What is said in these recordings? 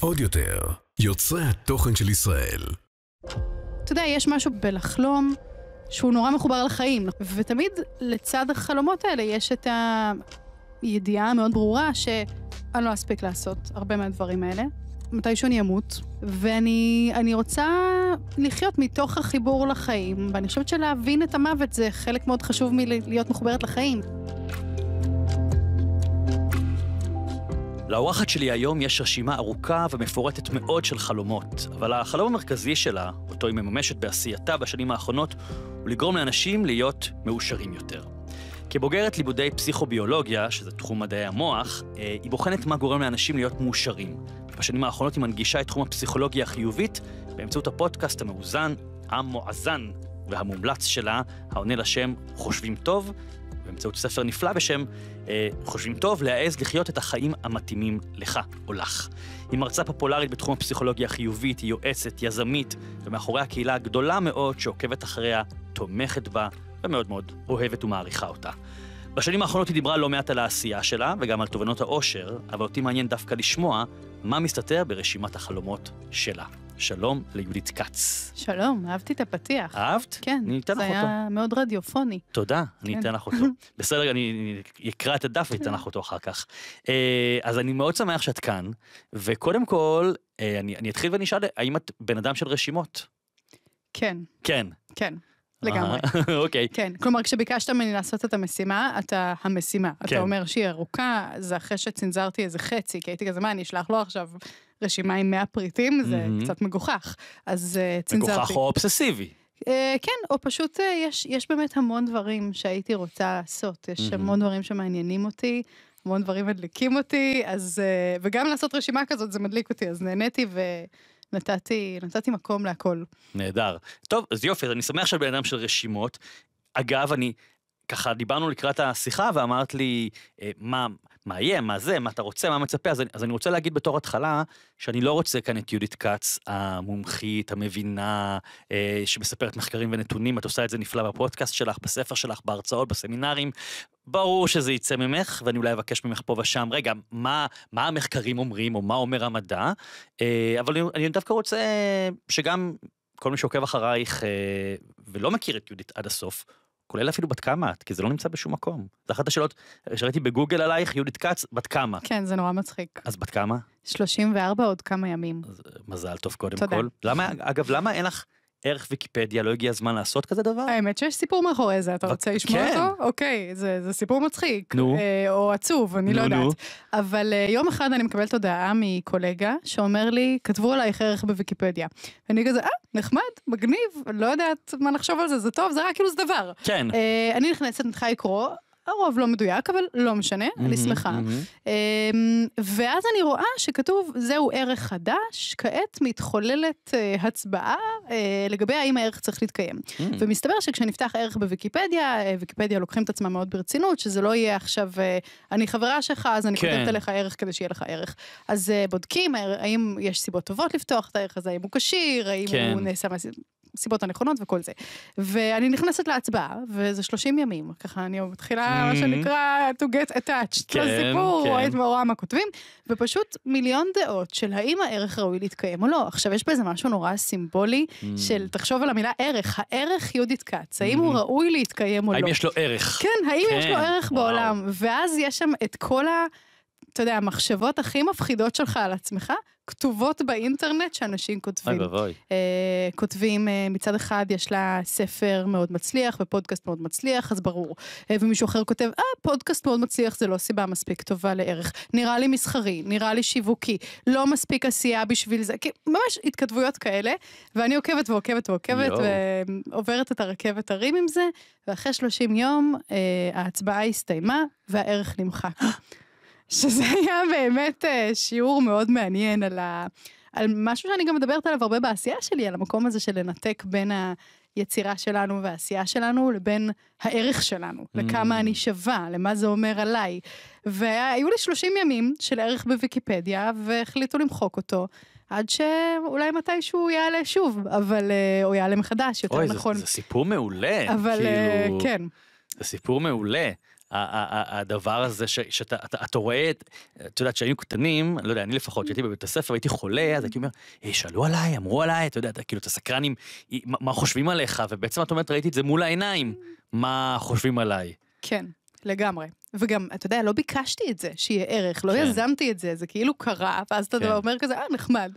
עוד יותר, יוצרי התוכן של ישראל. אתה יודע, יש משהו בלחלום שהוא נורא מחובר לחיים, ותמיד לצד החלומות האלה יש את הידיעה המאוד ברורה שאני לא אספיק לעשות הרבה מהדברים האלה. מתישהו אני אמות, ואני רוצה לחיות מתוך החיבור לחיים, ואני חושבת שלהבין את המוות זה חלק מאוד חשוב מלהיות מחוברת לחיים. לאורחת שלי היום יש רשימה ארוכה ומפורטת מאוד של חלומות, אבל החלום המרכזי שלה, אותו היא מממשת בעשייתה בשנים האחרונות, הוא לגרום לאנשים להיות מאושרים יותר. כבוגרת לימודי פסיכוביולוגיה, שזה תחום מדעי המוח, אה, היא בוחנת מה גורם לאנשים להיות מאושרים. בשנים האחרונות היא מנגישה את תחום הפסיכולוגיה החיובית באמצעות הפודקאסט המאוזן, המואזן והמומלץ שלה, העונה לשם חושבים טוב, באמצעות ספר נפלא בשם אה, חושבים טוב, להעז לחיות את החיים המתאימים לך או לך. היא מרצה פופולרית בתחום הפסיכולוגיה החיובית, היא יועצת, יזמית, ומאחורי הקהילה הגדולה מאוד שעוקבת אחריה, תומכת בה, ומאוד מאוד אוהבת ומעריכה אותה. בשנים האחרונות היא דיברה לא מעט על העשייה שלה וגם על תובנות העושר, אבל אותי מעניין דווקא לשמוע מה מסתתר ברשימת החלומות שלה. שלום ליהודית כץ. שלום, אהבתי את הפתיח. אהבת? כן, אני אתן לך אותו. זה היה מאוד רדיופוני. תודה, כן. אני אתן לך אותו. בסדר, אני אקרא את הדף ואתן לך אותו אחר כך. אה, אז אני מאוד שמח שאת כאן, וקודם כל, אה, אני, אני אתחיל ואני אשאל, האם את בן אדם של רשימות? כן. כן. כן. לגמרי. אה, אוקיי. כן, כלומר, כשביקשת ממני לעשות את המשימה, אתה המשימה. כן. אתה אומר שהיא ארוכה, זה אחרי שצנזרתי איזה חצי, כי הייתי כזה, מה, אני אשלח לו עכשיו רשימה עם 100 פריטים, זה mm-hmm. קצת מגוחך. אז uh, צנזרתי. מגוחך או אובססיבי. Uh, כן, או פשוט uh, יש, יש באמת המון דברים שהייתי רוצה לעשות. יש mm-hmm. המון דברים שמעניינים אותי, המון דברים מדליקים אותי, אז... Uh, וגם לעשות רשימה כזאת זה מדליק אותי, אז נהניתי ו... נתתי, נתתי מקום להכל. נהדר. טוב, אז יופי, אני שמח שאת בן אדם של רשימות. אגב, אני ככה דיברנו לקראת השיחה ואמרת לי, אה, מה, מה יהיה, מה זה, מה אתה רוצה, מה מצפה, אז אני, אז אני רוצה להגיד בתור התחלה, שאני לא רוצה כאן את יהודית כץ המומחית, המבינה, אה, שמספרת מחקרים ונתונים, את עושה את זה נפלא בפודקאסט שלך, בספר שלך, בהרצאות, בסמינרים. ברור שזה יצא ממך, ואני אולי אבקש ממך פה ושם, רגע, מה, מה המחקרים אומרים, או מה אומר המדע, אה, אבל אני, אני דווקא רוצה שגם כל מי שעוקב אחרייך אה, ולא מכיר את יהודית עד הסוף, כולל אפילו בת כמה את, כי זה לא נמצא בשום מקום. זו אחת השאלות שראיתי בגוגל עלייך, יהודית כץ, בת כמה. כן, זה נורא מצחיק. אז בת כמה? 34 עוד כמה ימים. אז, אה, מזל טוב קודם תודה. כל. למה, אגב, למה אין לך... ערך ויקיפדיה, לא הגיע הזמן לעשות כזה דבר? האמת שיש סיפור מאחורי זה, אתה רוצה לשמוע כן. אותו? אוקיי, זה סיפור מצחיק. נו. אה, או עצוב, אני לא יודעת. אבל אה, יום אחד אני מקבלת הודעה מקולגה שאומר לי, כתבו עלייך ערך בוויקיפדיה. ואני כזה, אה, נחמד, מגניב, לא יודעת מה לחשוב על זה, זה טוב, זה רק כאילו זה דבר. כן. אה, אני נכנסת, נתחילה לקרוא, הרוב לא מדויק, אבל לא משנה, mm-hmm, אני שמחה. Mm-hmm. ואז אני רואה שכתוב, זהו ערך חדש, כעת מתחוללת אה, הצבעה אה, לגבי האם הערך צריך להתקיים. Mm-hmm. ומסתבר שכשנפתח ערך בוויקיפדיה, אה, ויקיפדיה לוקחים את עצמם מאוד ברצינות, שזה לא יהיה עכשיו, אני חברה שלך, אז אני כותבת כן. עליך ערך כדי שיהיה לך ערך. אז בודקים האם יש סיבות טובות לפתוח את הערך הזה, האם הוא כשיר, האם כן. הוא נעשה... מה... הסיבות הנכונות וכל זה. ואני נכנסת להצבעה, וזה 30 ימים, ככה אני מתחילה, mm-hmm. מה שנקרא, to get attached כן, לסיפור, כן. או רואה מה כותבים, ופשוט מיליון דעות של האם הערך ראוי להתקיים או לא. עכשיו, יש בזה משהו נורא סימבולי mm-hmm. של, תחשוב על המילה ערך, הערך יהודית כץ, האם mm-hmm. הוא ראוי להתקיים או האם לא. האם יש לו ערך. כן, האם כן. יש לו כן. ערך וואו. בעולם, ואז יש שם את כל ה... אתה יודע, המחשבות הכי מפחידות שלך על עצמך, כתובות באינטרנט שאנשים כותבים. אוי ואבוי. אה, כותבים, אה, מצד אחד יש לה ספר מאוד מצליח ופודקאסט מאוד מצליח, אז ברור. אה, ומישהו אחר כותב, אה, פודקאסט מאוד מצליח זה לא סיבה מספיק טובה לערך. נראה לי מסחרי, נראה לי שיווקי, לא מספיק עשייה בשביל זה. כי ממש התכתבויות כאלה, ואני עוקבת ועוקבת ועוקבת, יו. ועוברת את הרכבת הרים עם זה, ואחרי 30 יום אה, ההצבעה הסתיימה והערך נמחק. אה, שזה היה באמת אה, שיעור מאוד מעניין על, ה... על משהו שאני גם מדברת עליו הרבה בעשייה שלי, על המקום הזה של לנתק בין היצירה שלנו והעשייה שלנו לבין הערך שלנו, mm. לכמה אני שווה, למה זה אומר עליי. והיו לי 30 ימים של ערך בוויקיפדיה, והחליטו למחוק אותו. עד שאולי מתישהו יעלה שוב, אבל, אה, או יעלה מחדש, יותר אוי, נכון. אוי, זה, זה סיפור מעולה. אבל, אה, כאילו... כן. זה סיפור מעולה. הדבר הזה שאתה רואה, את יודעת, כשהיינו קטנים, לא יודע, אני לפחות, כשהייתי בבית הספר, הייתי חולה, אז הייתי אומר, שאלו עליי, אמרו עליי, אתה יודע, אתה כאילו, אתה סקרן עם מה חושבים עליך, ובעצם את אומרת, ראיתי את זה מול העיניים, מה חושבים עליי. כן. לגמרי. וגם, אתה יודע, לא ביקשתי את זה, שיהיה ערך, לא כן. יזמתי את זה, זה כאילו קרה, ואז כן. אתה אומר כזה, אה, נחמד.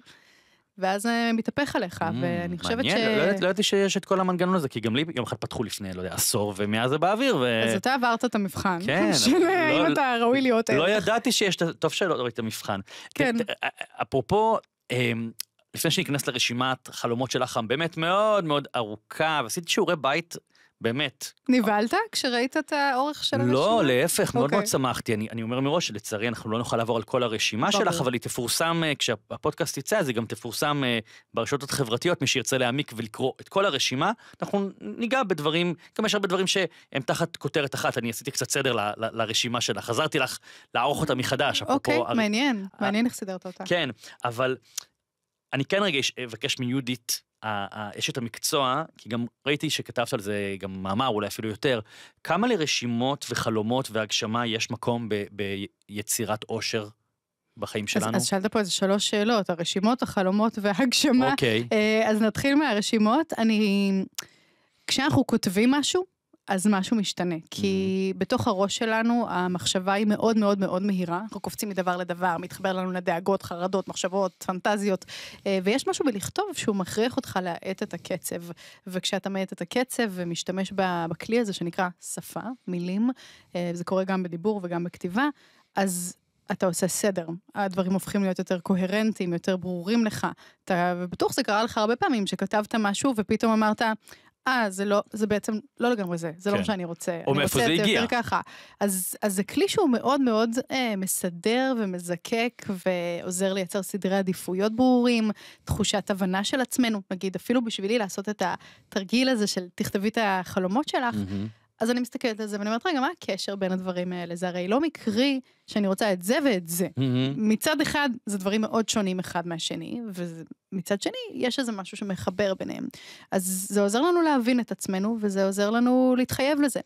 ואז זה אה, מתהפך עליך, mm, ואני חושבת מעניין, ש... מעניין, לא לא, ידעתי שיש את כל המנגנון הזה, כי גם לי יום אחד פתחו לפני, לא יודע, עשור, ומאז זה באוויר, ו... אז אתה עברת את המבחן. כן. של אה, לא, אם אתה ראוי להיות ערך. לא ידעתי שיש, טוב שלא ראית את המבחן. כן. אפרופו, אמ, לפני שניכנס לרשימת חלומות של אח"ם, באמת מאוד מאוד ארוכה, ועשיתי שיעורי בית באמת. נבהלת כשראית את האורך של הרשימה? לא, להפך, okay. מאוד אוקיי. מאוד שמחתי. אני, אני אומר מראש, לצערי, אנחנו לא נוכל לעבור על כל הרשימה ברור. שלך, אבל היא תפורסם, אה, כשהפודקאסט יצא, אז היא גם תפורסם אה, ברשתות החברתיות, מי שירצה להעמיק ולקרוא את כל הרשימה. אנחנו ניגע בדברים, גם יש הרבה דברים שהם תחת כותרת אחת, אני עשיתי קצת סדר ל, ל, לרשימה שלך, עזרתי לך לערוך אותה מחדש. אוקיי, okay, הר... מעניין, מעניין איך סידרת אותה. כן, אבל אני כן רגע אבקש מיהודית אשת המקצוע, כי גם ראיתי שכתבת על זה גם מאמר, אולי אפילו יותר, כמה לרשימות וחלומות והגשמה יש מקום ב, ביצירת עושר בחיים שלנו? אז, אז שאלת פה איזה שלוש שאלות, הרשימות, החלומות וההגשמה. אוקיי. אה, אז נתחיל מהרשימות. אני... כשאנחנו כותבים משהו, אז משהו משתנה, כי mm-hmm. בתוך הראש שלנו המחשבה היא מאוד מאוד מאוד מהירה, אנחנו קופצים מדבר לדבר, מתחבר לנו לדאגות, חרדות, מחשבות, פנטזיות, אה, ויש משהו בלכתוב שהוא מכריח אותך להאט את הקצב, וכשאתה מאט את הקצב ומשתמש בכלי הזה שנקרא שפה, מילים, אה, זה קורה גם בדיבור וגם בכתיבה, אז אתה עושה סדר, הדברים הופכים להיות יותר קוהרנטיים, יותר ברורים לך. אתה, ובטוח זה קרה לך הרבה פעמים שכתבת משהו ופתאום אמרת, אה, זה לא, זה בעצם לא לגמרי זה, זה לא כן. לא מה שאני רוצה. או מאיפה זה הגיע. יותר ככה. אז, אז זה כלי שהוא מאוד מאוד אה, מסדר ומזקק ועוזר לייצר סדרי עדיפויות ברורים, תחושת הבנה של עצמנו, נגיד, אפילו בשבילי לעשות את התרגיל הזה של תכתבי את החלומות שלך. Mm-hmm. אז אני מסתכלת על זה ואני אומרת, רגע, מה הקשר בין הדברים האלה? זה הרי לא מקרי שאני רוצה את זה ואת זה. Mm-hmm. מצד אחד, זה דברים מאוד שונים אחד מהשני, ומצד שני, יש איזה משהו שמחבר ביניהם. אז זה עוזר לנו להבין את עצמנו, וזה עוזר לנו להתחייב לזה.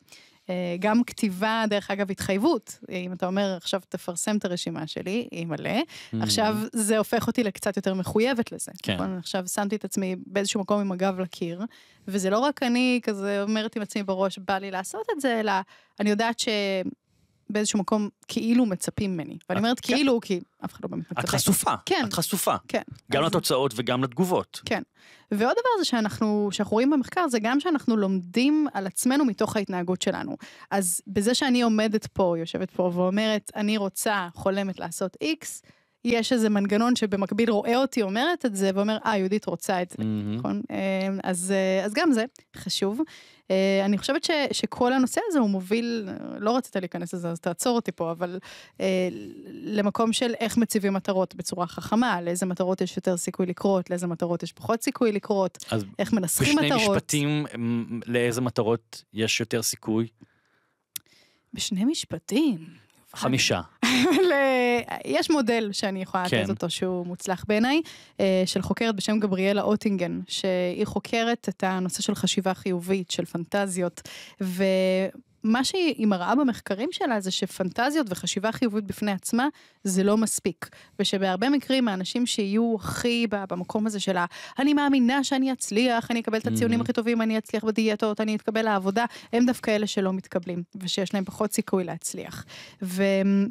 אה, גם כתיבה, דרך אגב, התחייבות. אם אתה אומר, עכשיו תפרסם את הרשימה שלי, היא מלא, mm-hmm. עכשיו זה הופך אותי לקצת יותר מחויבת לזה. כן. נכון? עכשיו שמתי את עצמי באיזשהו מקום עם הגב לקיר, וזה לא רק אני כזה אומרת עם עצמי בראש, בא לי לעשות את זה, אלא אני יודעת ש... באיזשהו מקום כאילו מצפים ממני. ואני אומרת כן. כאילו, כי אף אחד לא באמת מצפה. את חשופה. כן. את חשופה. כן. גם לתוצאות וגם לתגובות. כן. ועוד דבר זה שאנחנו, שאנחנו רואים במחקר, זה גם שאנחנו לומדים על עצמנו מתוך ההתנהגות שלנו. אז בזה שאני עומדת פה, יושבת פה ואומרת, אני רוצה, חולמת לעשות איקס, יש איזה מנגנון שבמקביל רואה אותי אומרת את זה, ואומר, אה, יהודית רוצה את זה, mm-hmm. נכון? אה, אז, אה, אז גם זה חשוב. אה, אני חושבת ש, שכל הנושא הזה הוא מוביל, לא רצית להיכנס לזה, אז תעצור אותי פה, אבל למקום של איך מציבים מטרות בצורה חכמה, לאיזה מטרות יש יותר סיכוי לקרות, לאיזה מטרות יש פחות סיכוי לקרות, איך מנסחים מטרות. בשני משפטים, לאיזה מטרות יש יותר סיכוי? בשני משפטים. חמישה. יש מודל שאני יכולה כן. לתת כן. אותו שהוא מוצלח בעיניי, אה, של חוקרת בשם גבריאלה אוטינגן, שהיא חוקרת את הנושא של חשיבה חיובית, של פנטזיות, ו... מה שהיא מראה במחקרים שלה זה שפנטזיות וחשיבה חיובית בפני עצמה זה לא מספיק. ושבהרבה מקרים האנשים שיהיו הכי במקום הזה של אני מאמינה שאני אצליח, אני אקבל את הציונים mhm. הכי טובים, אני אצליח בדיאטות, אני אתקבל לעבודה, הם דווקא אלה שלא מתקבלים, ושיש להם פחות סיכוי להצליח. ו,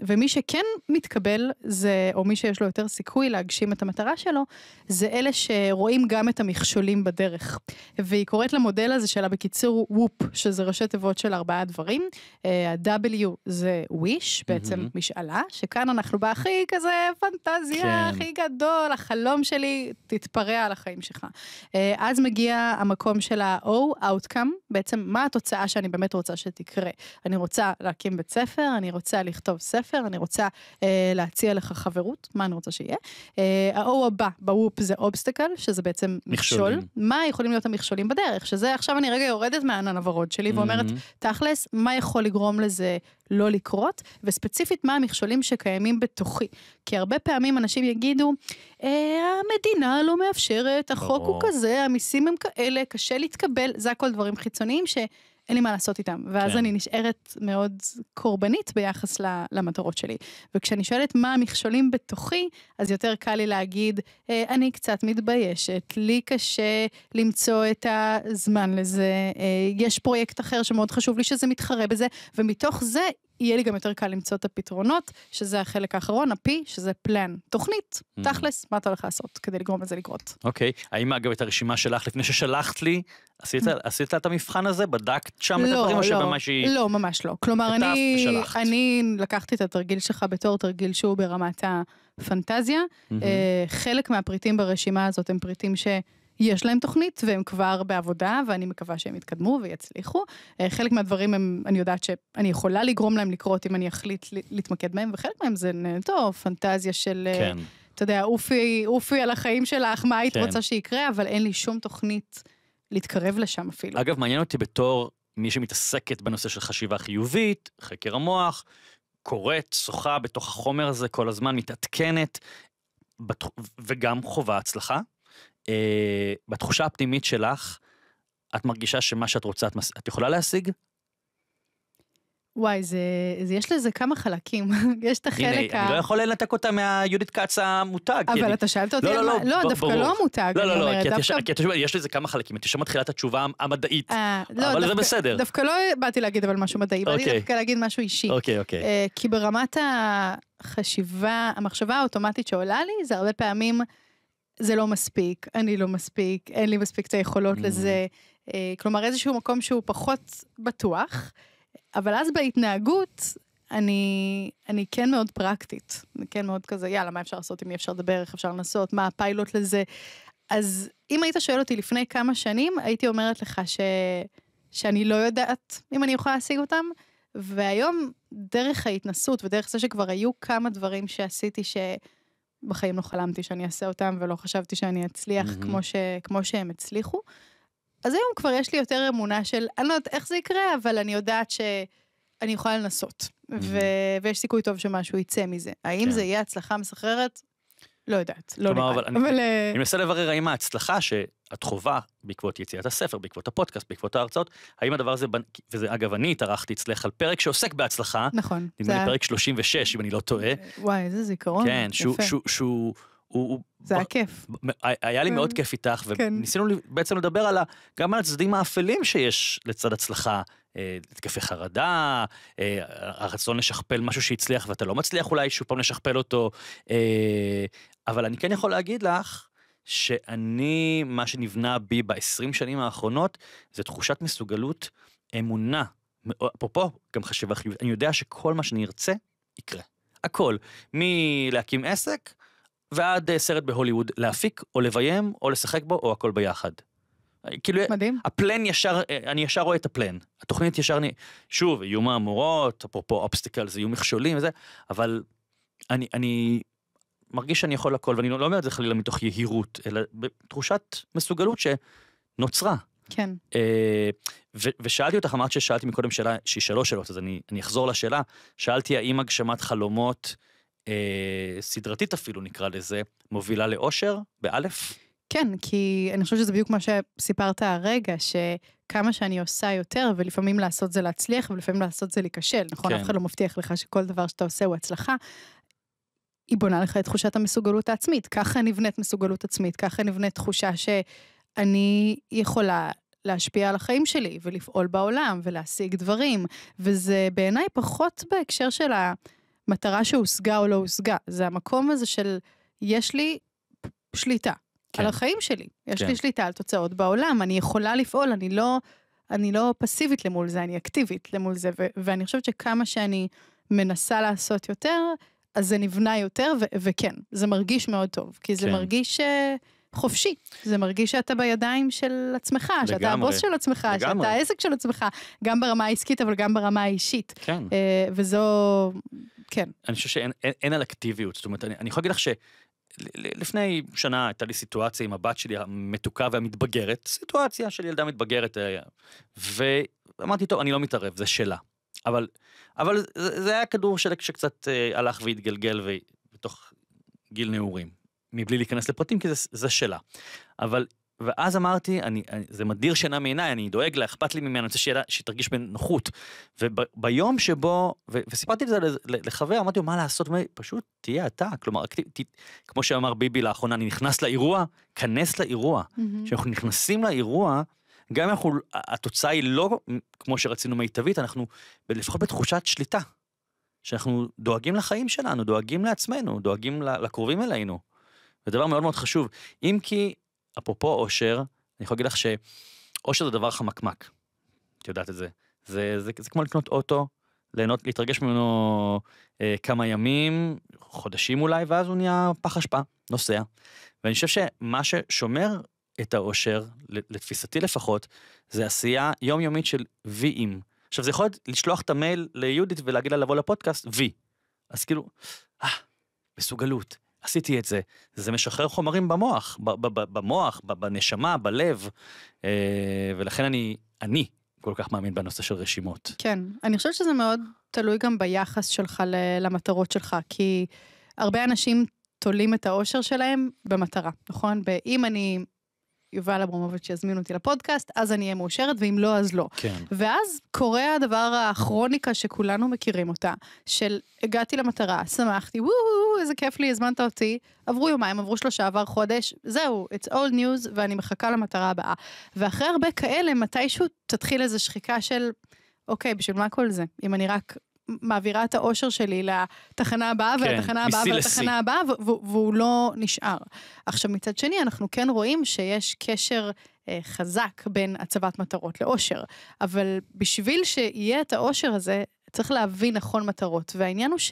ומי שכן מתקבל, זה, או מי שיש לו יותר סיכוי להגשים את המטרה שלו, זה אלה שרואים גם את המכשולים בדרך. והיא קוראת למודל הזה שלה בקיצור וופ, שזה ראשי תיבות של ארבעה דברים. דברים. אה, ה-W זה wish, בעצם משאלה, שכאן אנחנו בהכי כזה פנטזיה, כן. הכי גדול, החלום שלי, תתפרע על החיים שלך. אה, אז מגיע המקום של ה-O, outcome, בעצם מה התוצאה שאני באמת רוצה שתקרה. אני רוצה להקים בית ספר, אני רוצה לכתוב ספר, אני רוצה אה, להציע לך חברות, מה אני רוצה שיהיה. ה-O הבא, בוופ זה אובסטקל, שזה בעצם מכשול. מה יכולים להיות המכשולים בדרך, שזה עכשיו אני רגע יורדת מהענן הוורוד שלי ואומרת, תכלס, מה יכול לגרום לזה לא לקרות, וספציפית מה המכשולים שקיימים בתוכי. כי הרבה פעמים אנשים יגידו, אה, המדינה לא מאפשרת, החוק הוא כזה, המיסים הם כאלה, קשה להתקבל, זה הכל דברים חיצוניים ש... אין לי מה לעשות איתם. ואז כן. אני נשארת מאוד קורבנית ביחס למטרות שלי. וכשאני שואלת מה המכשולים בתוכי, אז יותר קל לי להגיד, אה, אני קצת מתביישת, לי קשה למצוא את הזמן לזה, אה, יש פרויקט אחר שמאוד חשוב לי שזה מתחרה בזה, ומתוך זה יהיה לי גם יותר קל למצוא את הפתרונות, שזה החלק האחרון, ה-P, שזה plan, תוכנית, mm. hmm תכלס, מה אתה הולך לעשות כדי לגרום לזה לקרות. אוקיי, okay. האם אגב את הרשימה שלך לפני ששלחת לי, עשית, mm. hmm עשית את המבחן הזה? בדקת שם לא, את הדברים לא, או שבמש היא... לא, ממש לא. כלומר, אני, אני לקחתי את התרגיל שלך בתור תרגיל שהוא ברמת הפנטזיה. Mm-hmm. Uh, חלק מהפריטים ברשימה הזאת הם פריטים ש... יש להם תוכנית והם כבר בעבודה ואני מקווה שהם יתקדמו ויצליחו. אה, חלק מהדברים הם, אני יודעת שאני יכולה לגרום להם לקרות אם אני אחליט להתמקד בהם, וחלק מהם זה נטו פנטזיה של, אה, כן. אתה יודע, אופי, אופי על החיים שלך, מה היית כן. רוצה שיקרה, אבל אין לי שום תוכנית להתקרב לשם אפילו. אגב, מעניין אותי בתור מי שמתעסקת בנושא של חשיבה חיובית, חקר המוח, קוראת, שוחה בתוך החומר הזה כל הזמן, מתעדכנת, וגם חווה הצלחה. אה, בתחושה הפנימית שלך, את מרגישה שמה שאת רוצה, את, מס... את יכולה להשיג? וואי, זה, זה, יש לזה כמה חלקים. יש את החלק הנה, ה... הנה, אני לא יכול לנתק אותה מהיודית כץ המותג. אבל אני... אתה שאלת אותי לא, לא על לא, מה... לא, לא דווקא ברור. לא המותג, לא, לא, לא, אומרת, כי, דווקא... כי את, יש לזה כמה חלקים, את יושבת מתחילת התשובה המדעית, אה, לא, אבל דווקא, זה בסדר. דווקא לא באתי להגיד אבל משהו מדעי, אוקיי. באתי דווקא להגיד משהו אישי. אוקיי, okay, אוקיי. Okay. אה, uh, כי ברמת החשיבה, המחשבה האוטומטית שעולה לי, זה הרבה פעמים... זה לא מספיק, אני לא מספיק, אין לי מספיק את היכולות mm. hmm לזה. אה, כלומר, איזשהו מקום שהוא פחות בטוח, אבל אז בהתנהגות, אני, אני כן מאוד פרקטית. אני כן מאוד כזה, יאללה, מה אפשר לעשות, עם מי אפשר לדבר, איך אפשר לנסות, מה הפיילוט לזה. אז אם היית שואל אותי לפני כמה שנים, הייתי אומרת לך ש... שאני לא יודעת אם אני יכולה להשיג אותם, והיום, דרך ההתנסות ודרך זה שכבר היו כמה דברים שעשיתי ש... בחיים לא חלמתי שאני אעשה אותם, ולא חשבתי שאני אצליח mm-hmm. כמו, ש, כמו שהם הצליחו. אז היום כבר יש לי יותר אמונה של, אני לא יודעת איך זה יקרה, אבל אני יודעת שאני יכולה לנסות, mm-hmm. ו, ויש סיכוי טוב שמשהו יצא מזה. האם כן. זה יהיה הצלחה מסחררת? לא יודעת, לא נראה. כלומר, אבל... אה, אני מנסה לברר האם ההצלחה, ש, את חווה בעקבות יציאת הספר, בעקבות הפודקאסט, בעקבות ההרצאות, האם הדבר הזה, וזה אגב אני התארחתי אצלך על פרק שעוסק בהצלחה, נכון, נדמה לי זה... פרק 36 אם אני לא טועה, וואי איזה זיכרון, כן, שהוא, יפה. שהוא, שהוא, הוא, זה היה כיף, היה לי כן. מאוד כיף איתך, כן. וניסינו בעצם לדבר על ה... גם על הצדדים האפלים שיש לצד הצלחה, אה, התקפי חרדה, אה, הרצון לשכפל משהו שהצליח ואתה לא מצליח אולי שוב פעם לשכפל אותו, אה, אבל אני כן יכול להגיד לך, שאני, מה שנבנה בי ב-20 שנים האחרונות, זה תחושת מסוגלות, אמונה. אפרופו, גם חשיבה חיובית, אני יודע שכל מה שאני ארצה, יקרה. הכל, מלהקים עסק, ועד אה, סרט בהוליווד, להפיק, או לביים, או לשחק בו, או הכל ביחד. כאילו, מדהים. הפלן ישר, אה, אני ישר רואה את הפלן. התוכנית ישר, אני, שוב, יהיו מהמורות, אפרופו אופסטיקל, זה יהיו מכשולים וזה, אבל אני, אני מרגיש שאני יכול הכל, ואני לא, לא אומר את זה חלילה מתוך יהירות, אלא בתחושת מסוגלות שנוצרה. כן. אה, ו- ושאלתי אותך, אמרת ששאלתי מקודם שאלה שהיא שלוש שאלות, אז אני, אני אחזור לשאלה. שאלתי האם הגשמת חלומות, אה, סדרתית אפילו נקרא לזה, מובילה לאושר, באלף? כן, כי אני חושבת שזה בדיוק מה שסיפרת הרגע, שכמה שאני עושה יותר, ולפעמים לעשות זה להצליח, ולפעמים לעשות זה להיכשל, נכון? כן. אף אחד לא מבטיח לך שכל דבר שאתה עושה הוא הצלחה, היא בונה לך את תחושת המסוגלות העצמית. ככה נבנית מסוגלות עצמית, ככה נבנית תחושה שאני יכולה להשפיע על החיים שלי ולפעול בעולם ולהשיג דברים, וזה בעיניי פחות בהקשר של המטרה שהושגה או לא הושגה, זה המקום הזה של יש לי שליטה כן. על החיים שלי, יש כן. לי שליטה על תוצאות בעולם, אני יכולה לפעול, אני לא, אני לא פסיבית למול זה, אני אקטיבית למול זה, ואני חושבת שכמה שאני מנסה לעשות יותר, אז זה נבנה יותר, ו- וכן, זה מרגיש מאוד טוב, כי זה כן. מרגיש... אה, חופשי. זה מרגיש שאתה בידיים של עצמך, לגמרי, שאתה הבוס של עצמך, לגמרי. שאתה העסק של עצמך, גם ברמה העסקית אבל גם ברמה האישית. כן. אה, וזו, כן. אני חושב שאין על אקטיביות, זאת אומרת, אני, אני יכול להגיד לך ש... לפני שנה הייתה לי סיטואציה עם הבת שלי המתוקה והמתבגרת, סיטואציה של ילדה מתבגרת, אה, ואמרתי, טוב, אני לא מתערב, זה שלה. אבל, אבל זה, זה היה כדור שלג שקצת אה, הלך והתגלגל ו... בתוך גיל נעורים, מבלי להיכנס לפרטים, כי זה, זה שלה. אבל, ואז אמרתי, אני, אני, זה מדיר שינה מעיניי, אני דואג לה, אכפת לי ממנה, אני רוצה שיהיה, שהיא תרגיש בנוחות. וביום שבו, ו, וסיפרתי את זה לחבר, אמרתי לו, מה לעשות? פשוט תהיה אתה, כלומר, ת, ת, ת, כמו שאמר ביבי לאחרונה, אני נכנס לאירוע, כנס לאירוע. כשאנחנו mm-hmm. נכנסים לאירוע, גם אם אנחנו, התוצאה היא לא כמו שרצינו מיטבית, אנחנו לפחות בתחושת שליטה. שאנחנו דואגים לחיים שלנו, דואגים לעצמנו, דואגים לקרובים אלינו. זה דבר מאוד מאוד חשוב. אם כי, אפרופו אושר, אני יכול להגיד לך שאושר זה דבר חמקמק. את יודעת את זה. זה, זה, זה, זה כמו לקנות אוטו, ליהנות, להתרגש ממנו אה, כמה ימים, חודשים אולי, ואז הוא נהיה פח אשפה, נוסע. ואני חושב שמה ששומר את האושר, לתפיסתי לפחות, זה עשייה יומיומית של ויים. עכשיו זה יכול להיות לשלוח את המייל ליהודית ולהגיד לה לבוא לפודקאסט וי. אז כאילו, אה, מסוגלות, עשיתי את זה. זה משחרר חומרים במוח, במוח, בנשמה, בלב, אה, ולכן אני, אני כל כך מאמין בנושא של רשימות. כן, אני חושבת שזה מאוד תלוי גם ביחס שלך למטרות שלך, כי הרבה אנשים תולים את האושר שלהם במטרה, נכון? ואם אני יובל אברמוביץ' יזמין אותי לפודקאסט, אז אני אהיה מאושרת, ואם לא, אז לא. כן. ואז קורה הדבר, הכרוניקה שכולנו מכירים אותה, של הגעתי למטרה, שמחתי, וואו, איזה כיף לי, הזמנת אותי, עברו יומיים, עברו שלושה, עבר חודש, זהו, it's all news, ואני מחכה למטרה הבאה. ואחרי הרבה כאלה, מתישהו תתחיל איזו שחיקה של... אוקיי, בשביל מה כל זה? אם אני רק מעבירה את האושר שלי לתחנה הבאה, כן, ולתחנה הבאה, ולתחנה הבאה, והוא לא נשאר. עכשיו, מצד שני, אנחנו כן רואים שיש קשר... אה, חזק בין הצבת מטרות לאושר, אבל בשביל שיהיה את האושר הזה, צריך להבין נכון מטרות. והעניין הוא ש...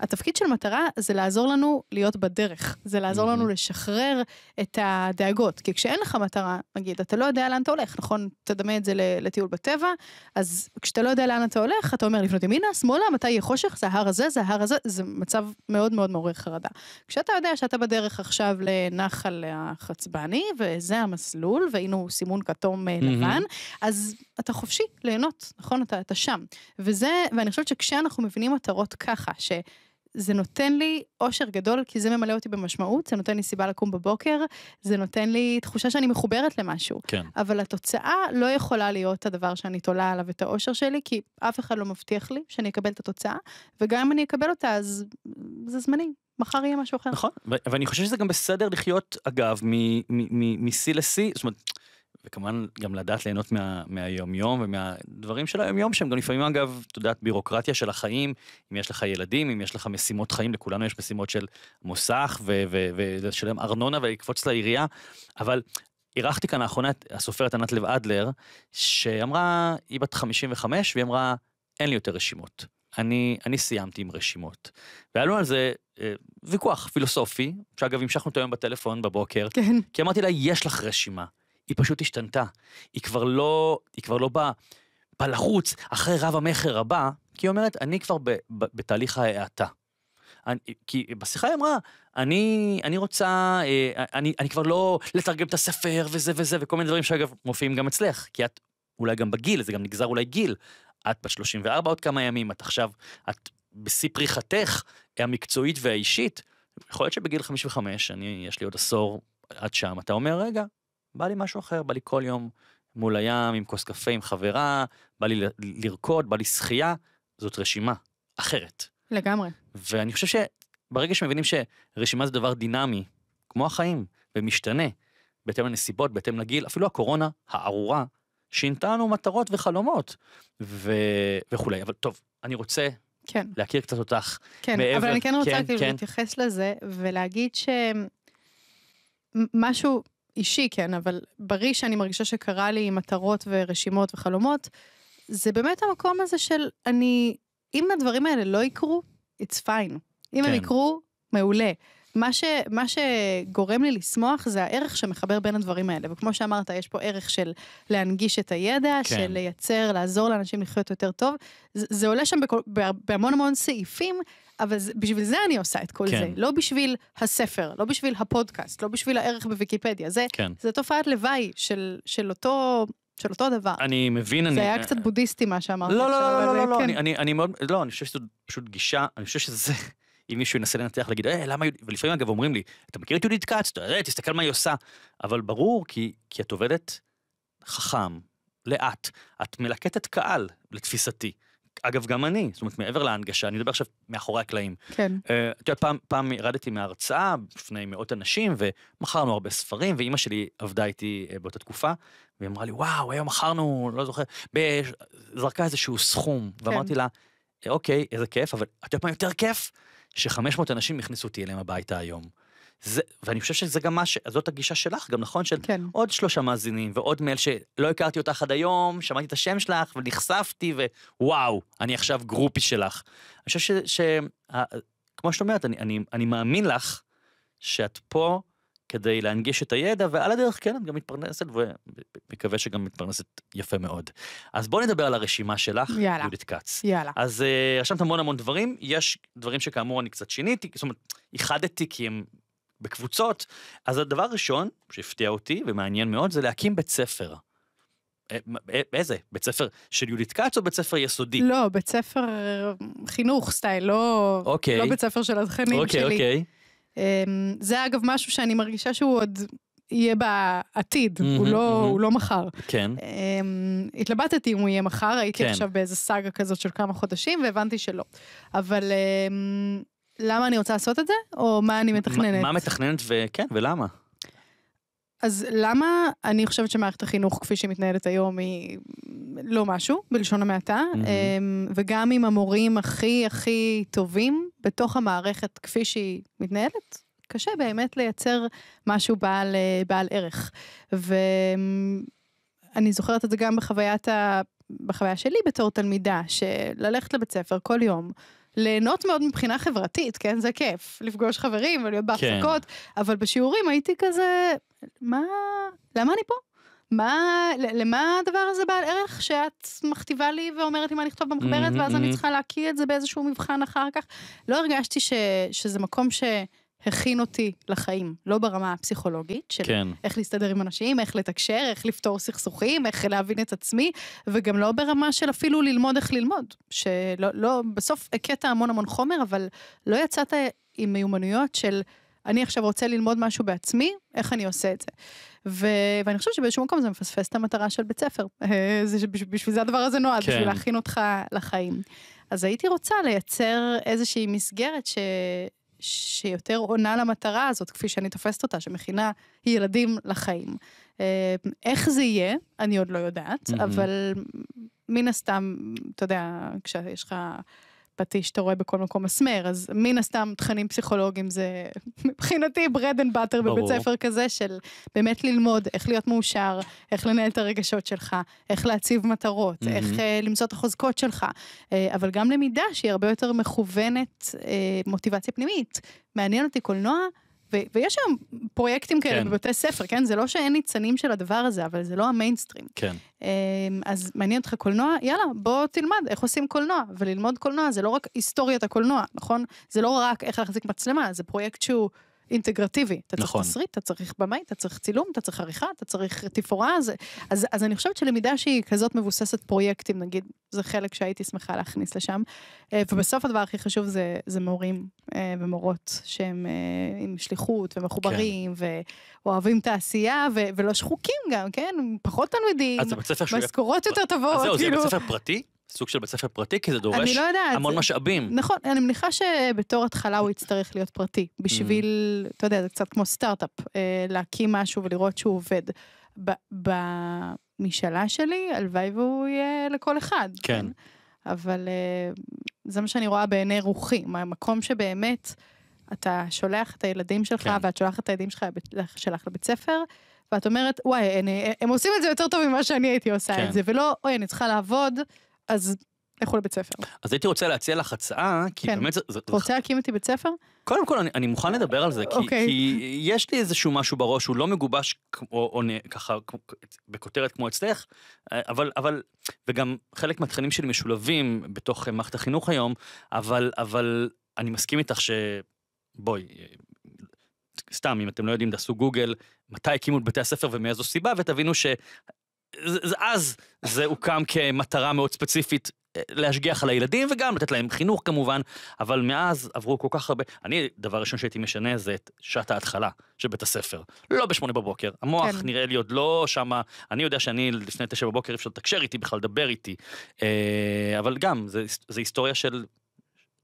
התפקיד של מטרה זה לעזור לנו להיות בדרך, זה לעזור לנו לשחרר את הדאגות. כי כשאין לך מטרה, נגיד, אתה לא יודע לאן אתה הולך, נכון? תדמה את זה לטיול בטבע, אז כשאתה לא יודע לאן אתה הולך, אתה אומר לפנות ימינה, שמאלה, מתי יהיה חושך, זה ההר הזה, זה ההר הזה, זה מצב מאוד מאוד מעורר חרדה. כשאתה יודע שאתה בדרך עכשיו לנחל החצבני, וזה המסלול, והנה הוא סימון כתום אה, לבן, אז אתה חופשי ליהנות, נכון? אתה, אתה שם. וזה, ואני חושבת שכשאנחנו מבינים מטרות ככה, ש... זה נותן לי אושר גדול, כי זה ממלא אותי במשמעות, זה נותן לי סיבה לקום בבוקר, זה נותן לי תחושה שאני מחוברת למשהו. כן. אבל התוצאה לא יכולה להיות הדבר שאני תולה עליו את האושר שלי, כי אף אחד לא מבטיח לי שאני אקבל את התוצאה, וגם אם אני אקבל אותה, אז זה זמני. מחר יהיה משהו אחר. נכון, ואני חושב שזה גם בסדר לחיות, אגב, משיא לשיא, זאת אומרת, וכמובן גם לדעת ליהנות מה, מהיומיום ומהדברים של היומיום שהם גם לפעמים אגב, את יודעת, בירוקרטיה של החיים, אם יש לך ילדים, אם יש לך משימות חיים, לכולנו יש משימות של מוסך ולשלם ארנונה ולקפוץ לעירייה, אבל אירחתי כאן לאחרונה את הסופרת ענת לב אדלר, שאמרה, היא בת 55 והיא אמרה, אין לי יותר רשימות. אני, אני סיימתי עם רשימות. והיה לנו על זה אה, ויכוח פילוסופי, שאגב המשכנו אותו היום בטלפון בבוקר, כן. כי אמרתי לה, יש לך רשימה. היא פשוט השתנתה. היא כבר לא, היא כבר לא באה בלחוץ אחרי רב המכר הבא, כי היא אומרת, אני כבר ב, ב, בתהליך ההאטה. כי בשיחה היא אמרה, אני, אני רוצה, אה, אני, אני כבר לא לתרגם את הספר וזה וזה וכל מיני דברים שאגב מופיעים גם אצלך, כי את אולי גם בגיל, זה גם נגזר אולי גיל. את בת 34 עוד כמה ימים, את עכשיו, את בשיא פריחתך המקצועית והאישית, יכול להיות שבגיל 55, אני, יש לי עוד עשור עד שם, אתה אומר, רגע, בא לי משהו אחר, בא לי כל יום מול הים עם כוס קפה עם חברה, בא לי לרקוד, בא לי שחייה, זאת רשימה אחרת. לגמרי. ואני חושב שברגע שמבינים שרשימה זה דבר דינמי, כמו החיים, ומשתנה, בהתאם לנסיבות, בהתאם לגיל, אפילו הקורונה הארורה, שינתה לנו מטרות וחלומות ו... וכולי, אבל טוב, אני רוצה כן. להכיר קצת אותך. כן, מעבר... אבל אני כן רוצה כן, כאילו כן. להתייחס לזה ולהגיד שמשהו אישי, כן, אבל בריא שאני מרגישה שקרה לי עם מטרות ורשימות וחלומות, זה באמת המקום הזה של אני, אם הדברים האלה לא יקרו, it's fine. אם כן. הם יקרו, מעולה. מה, ש, מה שגורם לי לשמוח זה הערך שמחבר בין הדברים האלה. וכמו שאמרת, יש פה ערך של להנגיש את הידע, כן. של לייצר, לעזור לאנשים לחיות יותר טוב. זה, זה עולה שם בכל, בהמון המון סעיפים, אבל בשביל זה אני עושה את כל כן. זה, לא בשביל הספר, לא בשביל הפודקאסט, לא בשביל הערך בוויקיפדיה, זה, כן. זה תופעת לוואי של, של אותו... של אותו דבר. אני מבין, זה אני... זה היה קצת בודהיסטי מה שאמרת. לא, לא, לא, לא, לא, לא, כן. אני, אני אני מאוד, לא, אני חושב שזו פשוט גישה, אני חושב שזה, אם מישהו ינסה לנתח, להגיד, אה, למה, ולפעמים אגב אומרים לי, אתה מכיר את יהודית כץ, אתה יודע, אה, תסתכל מה היא עושה, אבל ברור, כי, כי את עובדת חכם, לאט, את מלקטת קהל, לתפיסתי. אגב, גם אני, זאת אומרת, מעבר להנגשה, אני מדבר עכשיו מאחורי הקלעים. כן. אה, את יודעת, פעם, פעם ירדתי מההרצאה בפני מאות אנשים, ומכרנו הרבה ספרים, ואימא שלי עבדה איתי אה, באותה תקופה, והיא אמרה לי, וואו, היום מכרנו, לא זוכר, זרקה איזשהו סכום, כן. ואמרתי לה, אה, אוקיי, איזה כיף, אבל את יודעת מה יותר כיף? ש-500 אנשים יכניסו אותי אליהם הביתה היום. זה, ואני חושב שזה גם מה ש... זאת הגישה שלך, גם נכון? של כן. עוד שלושה מאזינים ועוד מייל שלא הכרתי אותך עד היום, שמעתי את השם שלך ונחשפתי ווואו, אני עכשיו גרופי שלך. אני חושב ש... ש... ה... כמו שאת אומרת, אני, אני, אני מאמין לך שאת פה כדי להנגיש את הידע, ועל הדרך כן, את גם מתפרנסת, ומקווה שגם מתפרנסת יפה מאוד. אז בואי נדבר על הרשימה שלך, יאללה. יהודית כץ. יאללה. אז uh, רשמת המון המון דברים, יש דברים שכאמור אני קצת שיניתי, זאת אומרת, איחדתי כי הם בקבוצות. אז הדבר הראשון שהפתיע אותי ומעניין מאוד זה להקים בית ספר. אה, אה, איזה? בית ספר של יהודית כץ או בית ספר יסודי? לא, בית ספר אה, חינוך סטייל, לא, אוקיי. לא בית ספר של התכנים אוקיי, שלי. אוקיי. אמ, זה אגב משהו שאני מרגישה שהוא עוד יהיה בעתיד, mm-hmm, הוא, לא, mm-hmm. הוא לא מחר. כן. אמ, התלבטתי אם הוא יהיה מחר, הייתי כן. עכשיו באיזה סאגה כזאת של כמה חודשים והבנתי שלא. אבל אמ, למה אני רוצה לעשות את זה, או מה אני מתכננת. מה, מה מתכננת וכן, ולמה? אז למה אני חושבת שמערכת החינוך כפי שהיא מתנהלת היום היא לא משהו, בלשון המעטה, mm-hmm. וגם עם המורים הכי הכי טובים בתוך המערכת כפי שהיא מתנהלת, קשה באמת לייצר משהו בעל, אה, בעל ערך. ואני זוכרת את זה גם בחוויית ה... בחוויה שלי בתור תלמידה, שללכת לבית ספר כל יום. ליהנות מאוד מבחינה חברתית, כן? זה כיף, לפגוש חברים ולהיות כן. בהפסקות, כן. אבל בשיעורים הייתי כזה, מה, למה אני פה? מה, למה הדבר הזה בעל ערך שאת מכתיבה לי ואומרת לי מה לכתוב במחברת, mm-hmm, ואז mm-hmm. אני צריכה להקיא את זה באיזשהו מבחן אחר כך? לא הרגשתי ש, שזה מקום ש... הכין אותי לחיים, לא ברמה הפסיכולוגית של כן. איך להסתדר עם אנשים, איך לתקשר, איך לפתור סכסוכים, איך להבין את עצמי, וגם לא ברמה של אפילו ללמוד איך ללמוד, שלא, לא, בסוף הכית המון המון חומר, אבל לא יצאת עם מיומנויות של אני עכשיו רוצה ללמוד משהו בעצמי, איך אני עושה את זה. ו... ואני חושבת שבאיזשהו מקום זה מפספס את המטרה של בית ספר. זה, בשביל זה הדבר הזה נועד, כן. בשביל להכין אותך לחיים. אז הייתי רוצה לייצר איזושהי מסגרת ש... שיותר עונה למטרה הזאת, כפי שאני תופסת אותה, שמכינה ילדים לחיים. אה, איך זה יהיה, אני עוד לא יודעת, mm-hmm. אבל מן הסתם, אתה יודע, כשיש לך... פטיש שאתה רואה בכל מקום מסמר, אז מן הסתם תכנים פסיכולוגיים זה מבחינתי ברד אנד באטר בבית ספר כזה של באמת ללמוד איך להיות מאושר, איך לנהל את הרגשות שלך, איך להציב מטרות, mm-hmm. איך אה, למצוא את החוזקות שלך, אה, אבל גם למידה שהיא הרבה יותר מכוונת אה, מוטיבציה פנימית. מעניין אותי קולנוע. ויש שם פרויקטים כאלה כן. בבתי ספר, כן? זה לא שאין ניצנים של הדבר הזה, אבל זה לא המיינסטרים. כן. אמ, אז מעניין אותך קולנוע? יאללה, בוא תלמד איך עושים קולנוע. וללמוד קולנוע זה לא רק היסטוריית הקולנוע, נכון? זה לא רק איך להחזיק מצלמה, זה פרויקט שהוא... אינטגרטיבי. אתה צריך נכון. תסריט, אתה צריך במאי, אתה צריך צילום, אתה צריך עריכה, אתה צריך תפאורה. אז, אז, אז אני חושבת שלמידה שהיא כזאת מבוססת פרויקטים, נגיד, זה חלק שהייתי שמחה להכניס לשם. אה, ובסוף הדבר הכי חשוב זה, זה מורים אה, ומורות שהם אה, עם שליחות ומחוברים כן. ואוהבים תעשייה ו, ולא שחוקים גם, כן? פחות תלמידים, משכורות יותר טובות. אז זהו, זה בית ספר כאילו. פרטי? סוג של בית ספר פרטי, כי זה דורש לא יודעת, המון זה... משאבים. נכון, אני מניחה שבתור התחלה הוא יצטרך להיות פרטי, בשביל, mm. hmm אתה יודע, זה קצת כמו סטארט-אפ, אה, להקים משהו ולראות שהוא עובד. במשאלה שלי, הלוואי והוא יהיה לכל אחד. כן. כן? אבל אה, זה מה שאני רואה בעיני רוחי, מהמקום שבאמת אתה שולח את הילדים שלך, כן. ואת שולחת את הילדים שלך, שלך לבית ספר, ואת אומרת, וואי, הם, הם עושים את זה יותר טוב ממה שאני הייתי עושה כן. את זה, ולא, אוי, אני צריכה לעבוד. אז לכו לבית ספר. אז הייתי רוצה להציע לך הצעה, כי כן. באמת זה... אתה רוצה להקים אותי בית ספר? קודם כל, אני, אני מוכן לדבר על זה, כי, okay. אוקיי. כי יש לי איזשהו משהו בראש, הוא לא מגובש כמו, או, או ככה כמו, בכותרת כמו אצלך, אה, אבל, אבל, וגם חלק מהתכנים שלי משולבים בתוך אה, מערכת החינוך היום, אבל, אבל אני מסכים איתך ש... בואי, אה, סתם, אם אתם לא יודעים, תעשו גוגל, מתי הקימו את בתי הספר ומאיזו סיבה, ותבינו ש... אז זה הוקם כמטרה מאוד ספציפית אה, להשגיח על הילדים וגם לתת להם חינוך כמובן, אבל מאז עברו כל כך הרבה, אני, דבר ראשון שהייתי משנה זה את שעת ההתחלה של בית הספר, לא בשמונה בבוקר, המוח כן. נראה לי עוד לא שמה, אני יודע שאני לפני תשע בבוקר אפשר לתקשר איתי בכלל, לדבר איתי, אה, אבל גם, זה, זה היסטוריה של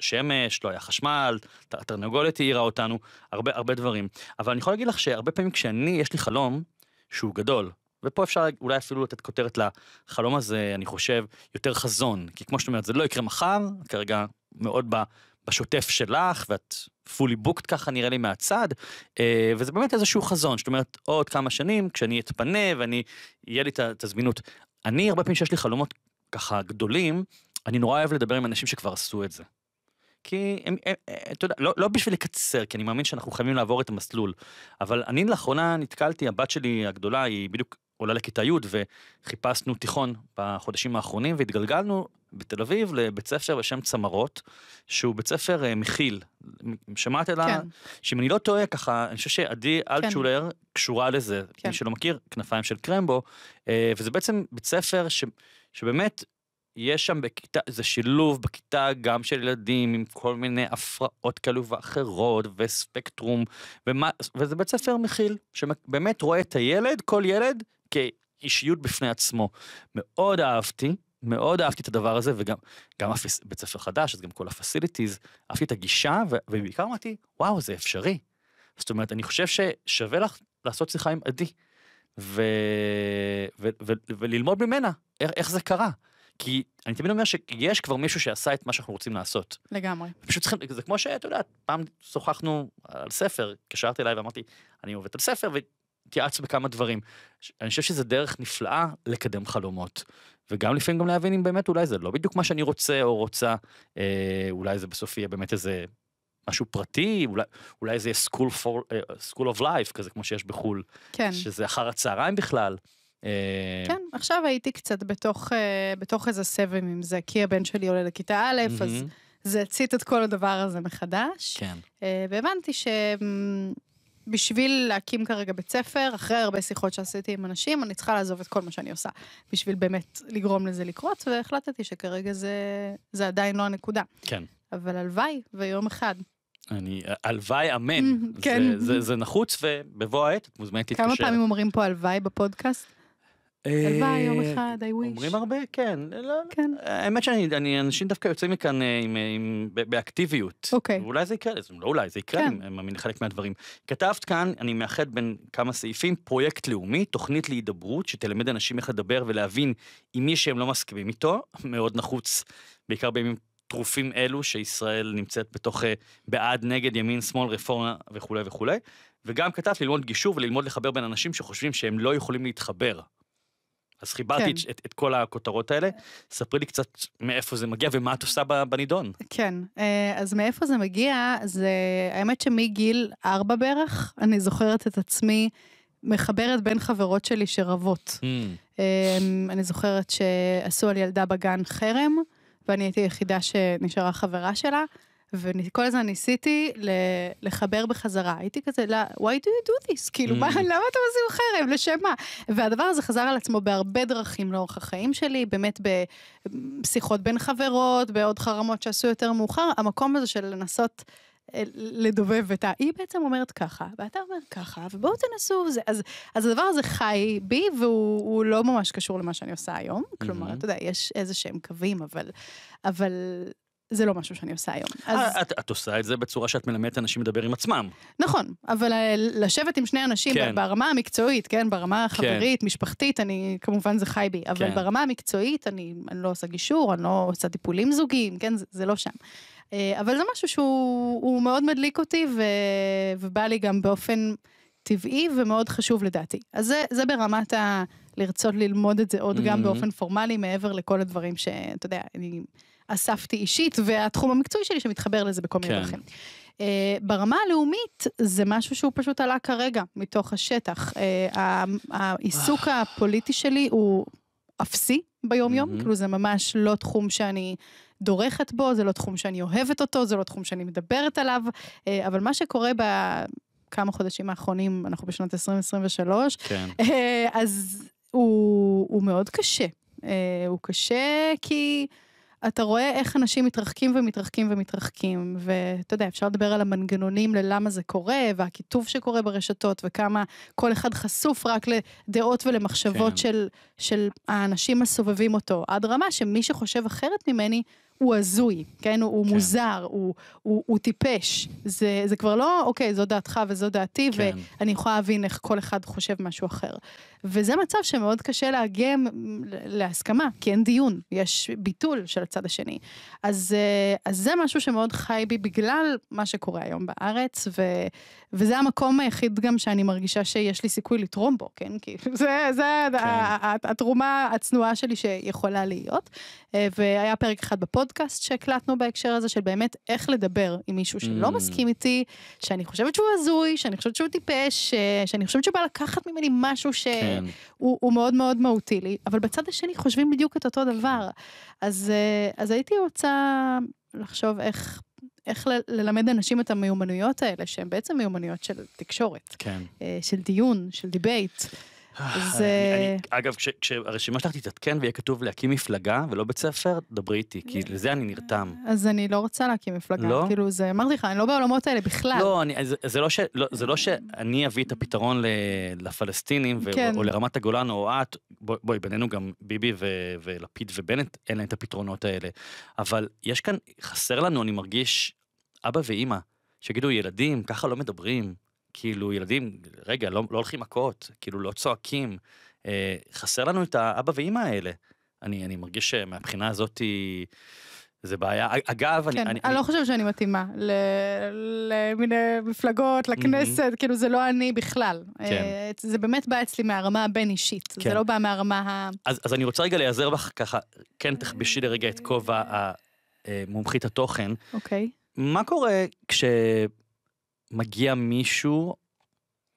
שמש, לא היה חשמל, התרנגולת העירה אותנו, הרבה, הרבה דברים, אבל אני יכול להגיד לך שהרבה פעמים כשאני, יש לי חלום שהוא גדול, ופה אפשר אולי אפילו לתת כותרת לחלום הזה, אני חושב, יותר חזון. כי כמו שאת אומרת, זה לא יקרה מחר, כרגע מאוד בשוטף שלך, ואת fully booked ככה נראה לי מהצד, אה, וזה באמת איזשהו חזון, זאת אומרת, עוד כמה שנים, כשאני אתפנה ואני, יהיה לי את הזמינות. אני, הרבה פעמים שיש לי חלומות ככה גדולים, אני נורא אוהב לדבר עם אנשים שכבר עשו את זה. כי הם, הם, אה, אתה יודע, לא, לא בשביל לקצר, כי אני מאמין שאנחנו חייבים לעבור את המסלול. אבל אני לאחרונה נתקלתי, הבת שלי הגדולה, היא בדיוק עולה לכיתה י' וחיפשנו תיכון בחודשים האחרונים והתגלגלנו בתל אביב לבית ספר בשם צמרות, שהוא בית ספר אה, מכיל, שמעת עליו? כן. שאם אני לא טועה ככה, אני חושב שעדי כן. אלטשולר קשורה לזה, כן. מי שלא מכיר, כנפיים של קרמבו, אה, וזה בעצם בית ספר ש, שבאמת יש שם בכיתה, זה שילוב בכיתה גם של ילדים עם כל מיני הפרעות כאלו ואחרות וספקטרום, ומה, וזה בית ספר מכיל, שבאמת רואה את הילד, כל ילד כאישיות בפני עצמו. מאוד אהבתי, מאוד אהבתי את הדבר הזה, וגם גם הפס, בית ספר חדש, אז גם כל הפסיליטיז, אהבתי את הגישה, ו, ובעיקר אמרתי, וואו, זה אפשרי. זאת אומרת, אני חושב ששווה לך לעשות שיחה עם עדי, ו, ו, ו, וללמוד ממנה איך, איך זה קרה. כי אני תמיד אומר שיש כבר מישהו שעשה את מה שאנחנו רוצים לעשות. לגמרי. פשוט צריכים, זה כמו שאת יודעת, פעם שוחחנו על ספר, קשרתי אליי ואמרתי, אני עובד על ספר, התייעצנו בכמה דברים. אני חושב שזה דרך נפלאה לקדם חלומות. וגם לפעמים גם להבין אם באמת אולי זה לא בדיוק מה שאני רוצה או רוצה, אה, אולי זה בסוף יהיה באמת איזה משהו פרטי, אולי, אולי זה יהיה school, for, uh, school of life כזה כמו שיש בחו"ל, כן. שזה אחר הצהריים בכלל. אה... כן, עכשיו הייתי קצת בתוך, אה, בתוך איזה סבב עם זה, כי הבן שלי עולה לכיתה א', mm-hmm. אז זה הצית את כל הדבר הזה מחדש. כן. אה, והבנתי ש... בשביל להקים כרגע בית ספר, אחרי הרבה שיחות שעשיתי עם אנשים, אני צריכה לעזוב את כל מה שאני עושה, בשביל באמת לגרום לזה לקרות, והחלטתי שכרגע זה, זה עדיין לא הנקודה. כן. אבל הלוואי, ויום אחד. אני, הלוואי אמן. Mm, כן. זה, זה, זה נחוץ, ובבוא העת את מוזמנת להתקשר. כמה פעמים אומרים פה הלוואי בפודקאסט? הלוואי יום אה, אחד, I wish. אומרים הרבה, כן. לא, לא. כן. האמת שאנשים דווקא יוצאים מכאן אה, אה, באקטיביות. אוקיי. ואולי זה יקרה, לא אולי, זה יקרה, כן. אני מאמין לחלק מהדברים. כתבת כאן, אני מאחד בין כמה סעיפים, פרויקט לאומי, תוכנית להידברות, שתלמד אנשים איך לדבר ולהבין עם מי שהם לא מסכימים איתו, מאוד נחוץ, בעיקר בימים טרופים אלו שישראל נמצאת בתוך בעד, נגד, ימין, שמאל, רפורמה וכולי וכולי. וגם כתבת ללמוד גישור וללמוד לחבר בין אנשים שחושבים שהם לא יכולים להתחבר. אז חיברתי כן. את, את, כל הכותרות האלה. ספרי לי קצת מאיפה זה מגיע ומה את עושה בנידון. כן, אה, אז מאיפה זה מגיע, זה האמת שמגיל ארבע בערך, אני זוכרת את עצמי מחברת בין חברות שלי שרבות. Mm. אני זוכרת שעשו על ילדה בגן חרם, ואני הייתי היחידה שנשארה חברה שלה. וכל הזמן ניסיתי לחבר בחזרה, הייתי כזה, לא, why do you do this? כאילו, mm. מה, למה אתם עושים חרם? לשם מה? והדבר הזה חזר על עצמו בהרבה דרכים לאורך החיים שלי, באמת בשיחות בין חברות, בעוד חרמות שעשו יותר מאוחר, המקום הזה של לנסות... אה, לדובב את ה... היא בעצם אומרת ככה, ואתה אומר ככה, ובואו תנסו זה. אז, אז הדבר הזה חי בי, והוא לא ממש קשור למה שאני עושה היום. כלומר, mm-hmm. אתה יודע, יש איזה שהם קווים, אבל, אבל זה לא משהו שאני עושה היום. אה, אז... את, את עושה את זה בצורה שאת מלמדת אנשים לדבר עם עצמם. נכון, אבל אה, לשבת עם שני אנשים כן. ברמה המקצועית, כן, ברמה החברית, כן. משפחתית, אני, כמובן זה חי בי, אבל כן. ברמה המקצועית אני, אני לא עושה גישור, אני לא עושה טיפולים זוגיים, כן, זה, זה לא שם. אה, אבל זה משהו שהוא מאוד מדליק אותי ו, ובא לי גם באופן טבעי ומאוד חשוב לדעתי. אז זה, זה ברמת ה... לרצות ללמוד את זה עוד mm-hmm. גם באופן פורמלי, מעבר לכל הדברים שאתה יודע, אני... אספתי אישית, והתחום המקצועי שלי שמתחבר לזה בכל מיני כן. דרכים. Uh, ברמה הלאומית זה משהו שהוא פשוט עלה כרגע מתוך השטח. Uh, העיסוק הפוליטי שלי הוא אפסי ביום יום, כאילו זה ממש לא תחום שאני דורכת בו, זה לא תחום שאני אוהבת אותו, זה לא תחום שאני מדברת עליו, uh, אבל מה שקורה בכמה חודשים האחרונים, אנחנו בשנת 2023, כן. Uh, אז הוא, הוא מאוד קשה. Uh, הוא קשה כי... אתה רואה איך אנשים מתרחקים ומתרחקים ומתרחקים, ואתה יודע, אפשר לדבר על המנגנונים ללמה זה קורה, והקיטוב שקורה ברשתות, וכמה כל אחד חשוף רק לדעות ולמחשבות כן. של, של האנשים הסובבים אותו, עד רמה שמי שחושב אחרת ממני, הוא הזוי, כן? הוא, הוא כן. מוזר, הוא, הוא, הוא טיפש. זה, זה כבר לא, אוקיי, זו דעתך וזו דעתי, כן. ואני יכולה להבין איך כל אחד חושב משהו אחר. וזה מצב שמאוד קשה לאגם להסכמה, כי אין דיון, יש ביטול של הצד השני. אז, אה, אז זה משהו שמאוד חי בי בגלל מה שקורה היום בארץ, ו, וזה המקום היחיד גם שאני מרגישה שיש לי סיכוי לתרום בו, כן? כי זה, זה כן. התרומה הצנועה שלי שיכולה להיות. אה, והיה פרק אחד בפוד. פודקאסט שהקלטנו בהקשר הזה של באמת איך לדבר עם מישהו שלא mm. מסכים איתי, שאני חושבת שהוא הזוי, שאני חושבת שהוא טיפש, ש... אה, שאני חושבת שהוא בא לקחת ממני משהו שהוא כן. מאוד מאוד מהותי לי, אבל בצד השני חושבים בדיוק את אותו דבר. אז, אה, אז הייתי רוצה לחשוב איך איך ל- ללמד אנשים את המיומנויות האלה, שהן בעצם מיומנויות של תקשורת, כן. אה, של דיון, של דיבייט. אה, זה... אני, אני, אגב, כש, כשהרשימה שלך תתעדכן ויהיה כתוב להקים מפלגה ולא בית ספר, דברי איתי, כי אה, לזה אני נרתם. אז אני לא רוצה להקים מפלגה, לא? כאילו זה, אמרתי לך, אני לא בעולמות האלה בכלל. לא, אני, זה, זה, לא ש, לא, זה לא שאני אביא את הפתרון ל, לפלסטינים, ו, כן. או לרמת הגולן, או את, בוא, בואי, בינינו גם ביבי ו, ולפיד ובנט, אין להם את הפתרונות האלה. אבל יש כאן, חסר לנו, אני מרגיש, אבא ואימא, שיגידו, ילדים, ככה לא מדברים. כאילו, ילדים, רגע, לא, לא הולכים מכות, כאילו, לא צועקים. אה, חסר לנו את האבא ואימא האלה. אני, אני מרגיש שמבחינה הזאת זה בעיה. אגב, כן, אני... אני, אני לא חושבת שאני מתאימה למיני מפלגות, לכנסת, mm-hmm. כאילו זה לא אני בכלל. אה, כן. אה, זה באמת בא אצלי מהרמה הבין-אישית, כן. זה לא בא מהרמה ה... אז, אז אני רוצה רגע להיעזר בך ככה, כן אה, תכבשי לרגע את כובע המומחית אה, התוכן. אוקיי. Okay. מה קורה כש... מגיע מישהו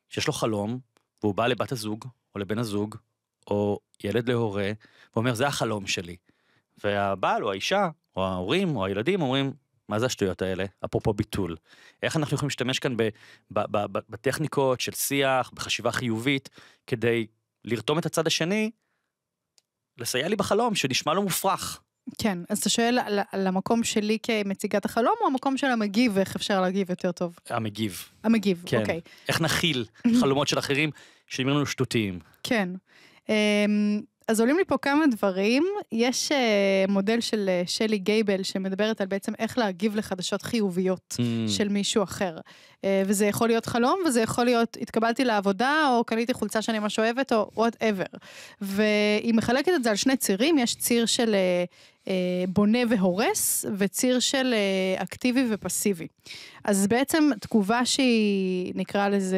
שיש לו חלום, והוא בא לבת הזוג, או לבן הזוג, או ילד להורה, ואומר, זה החלום שלי. והבעל, או האישה, או ההורים, או הילדים אומרים, מה זה השטויות האלה? אפרופו ביטול. איך אנחנו יכולים להשתמש כאן בטכניקות של שיח, בחשיבה חיובית, כדי לרתום את הצד השני, לסייע לי בחלום שנשמע לו מופרך. כן, אז אתה שואל על, על המקום שלי כמציגת החלום, או המקום של המגיב, ואיך אפשר להגיב יותר טוב? המגיב. המגיב, כן. אוקיי. כן. Okay. איך נכיל חלומות של אחרים שנראים לנו שטותיים. כן. אמ, אז עולים לי פה כמה דברים. יש uh, מודל של uh, שלי גייבל שמדברת על בעצם איך להגיב לחדשות חיוביות mm. של מישהו אחר. Uh, וזה יכול להיות חלום, וזה יכול להיות התקבלתי לעבודה, או קניתי חולצה שאני ממש אוהבת, או וואטאבר. והיא מחלקת את זה על שני צירים, יש ציר של uh, uh, בונה והורס, וציר של uh, אקטיבי ופסיבי. אז בעצם תגובה שהיא, נקרא לזה,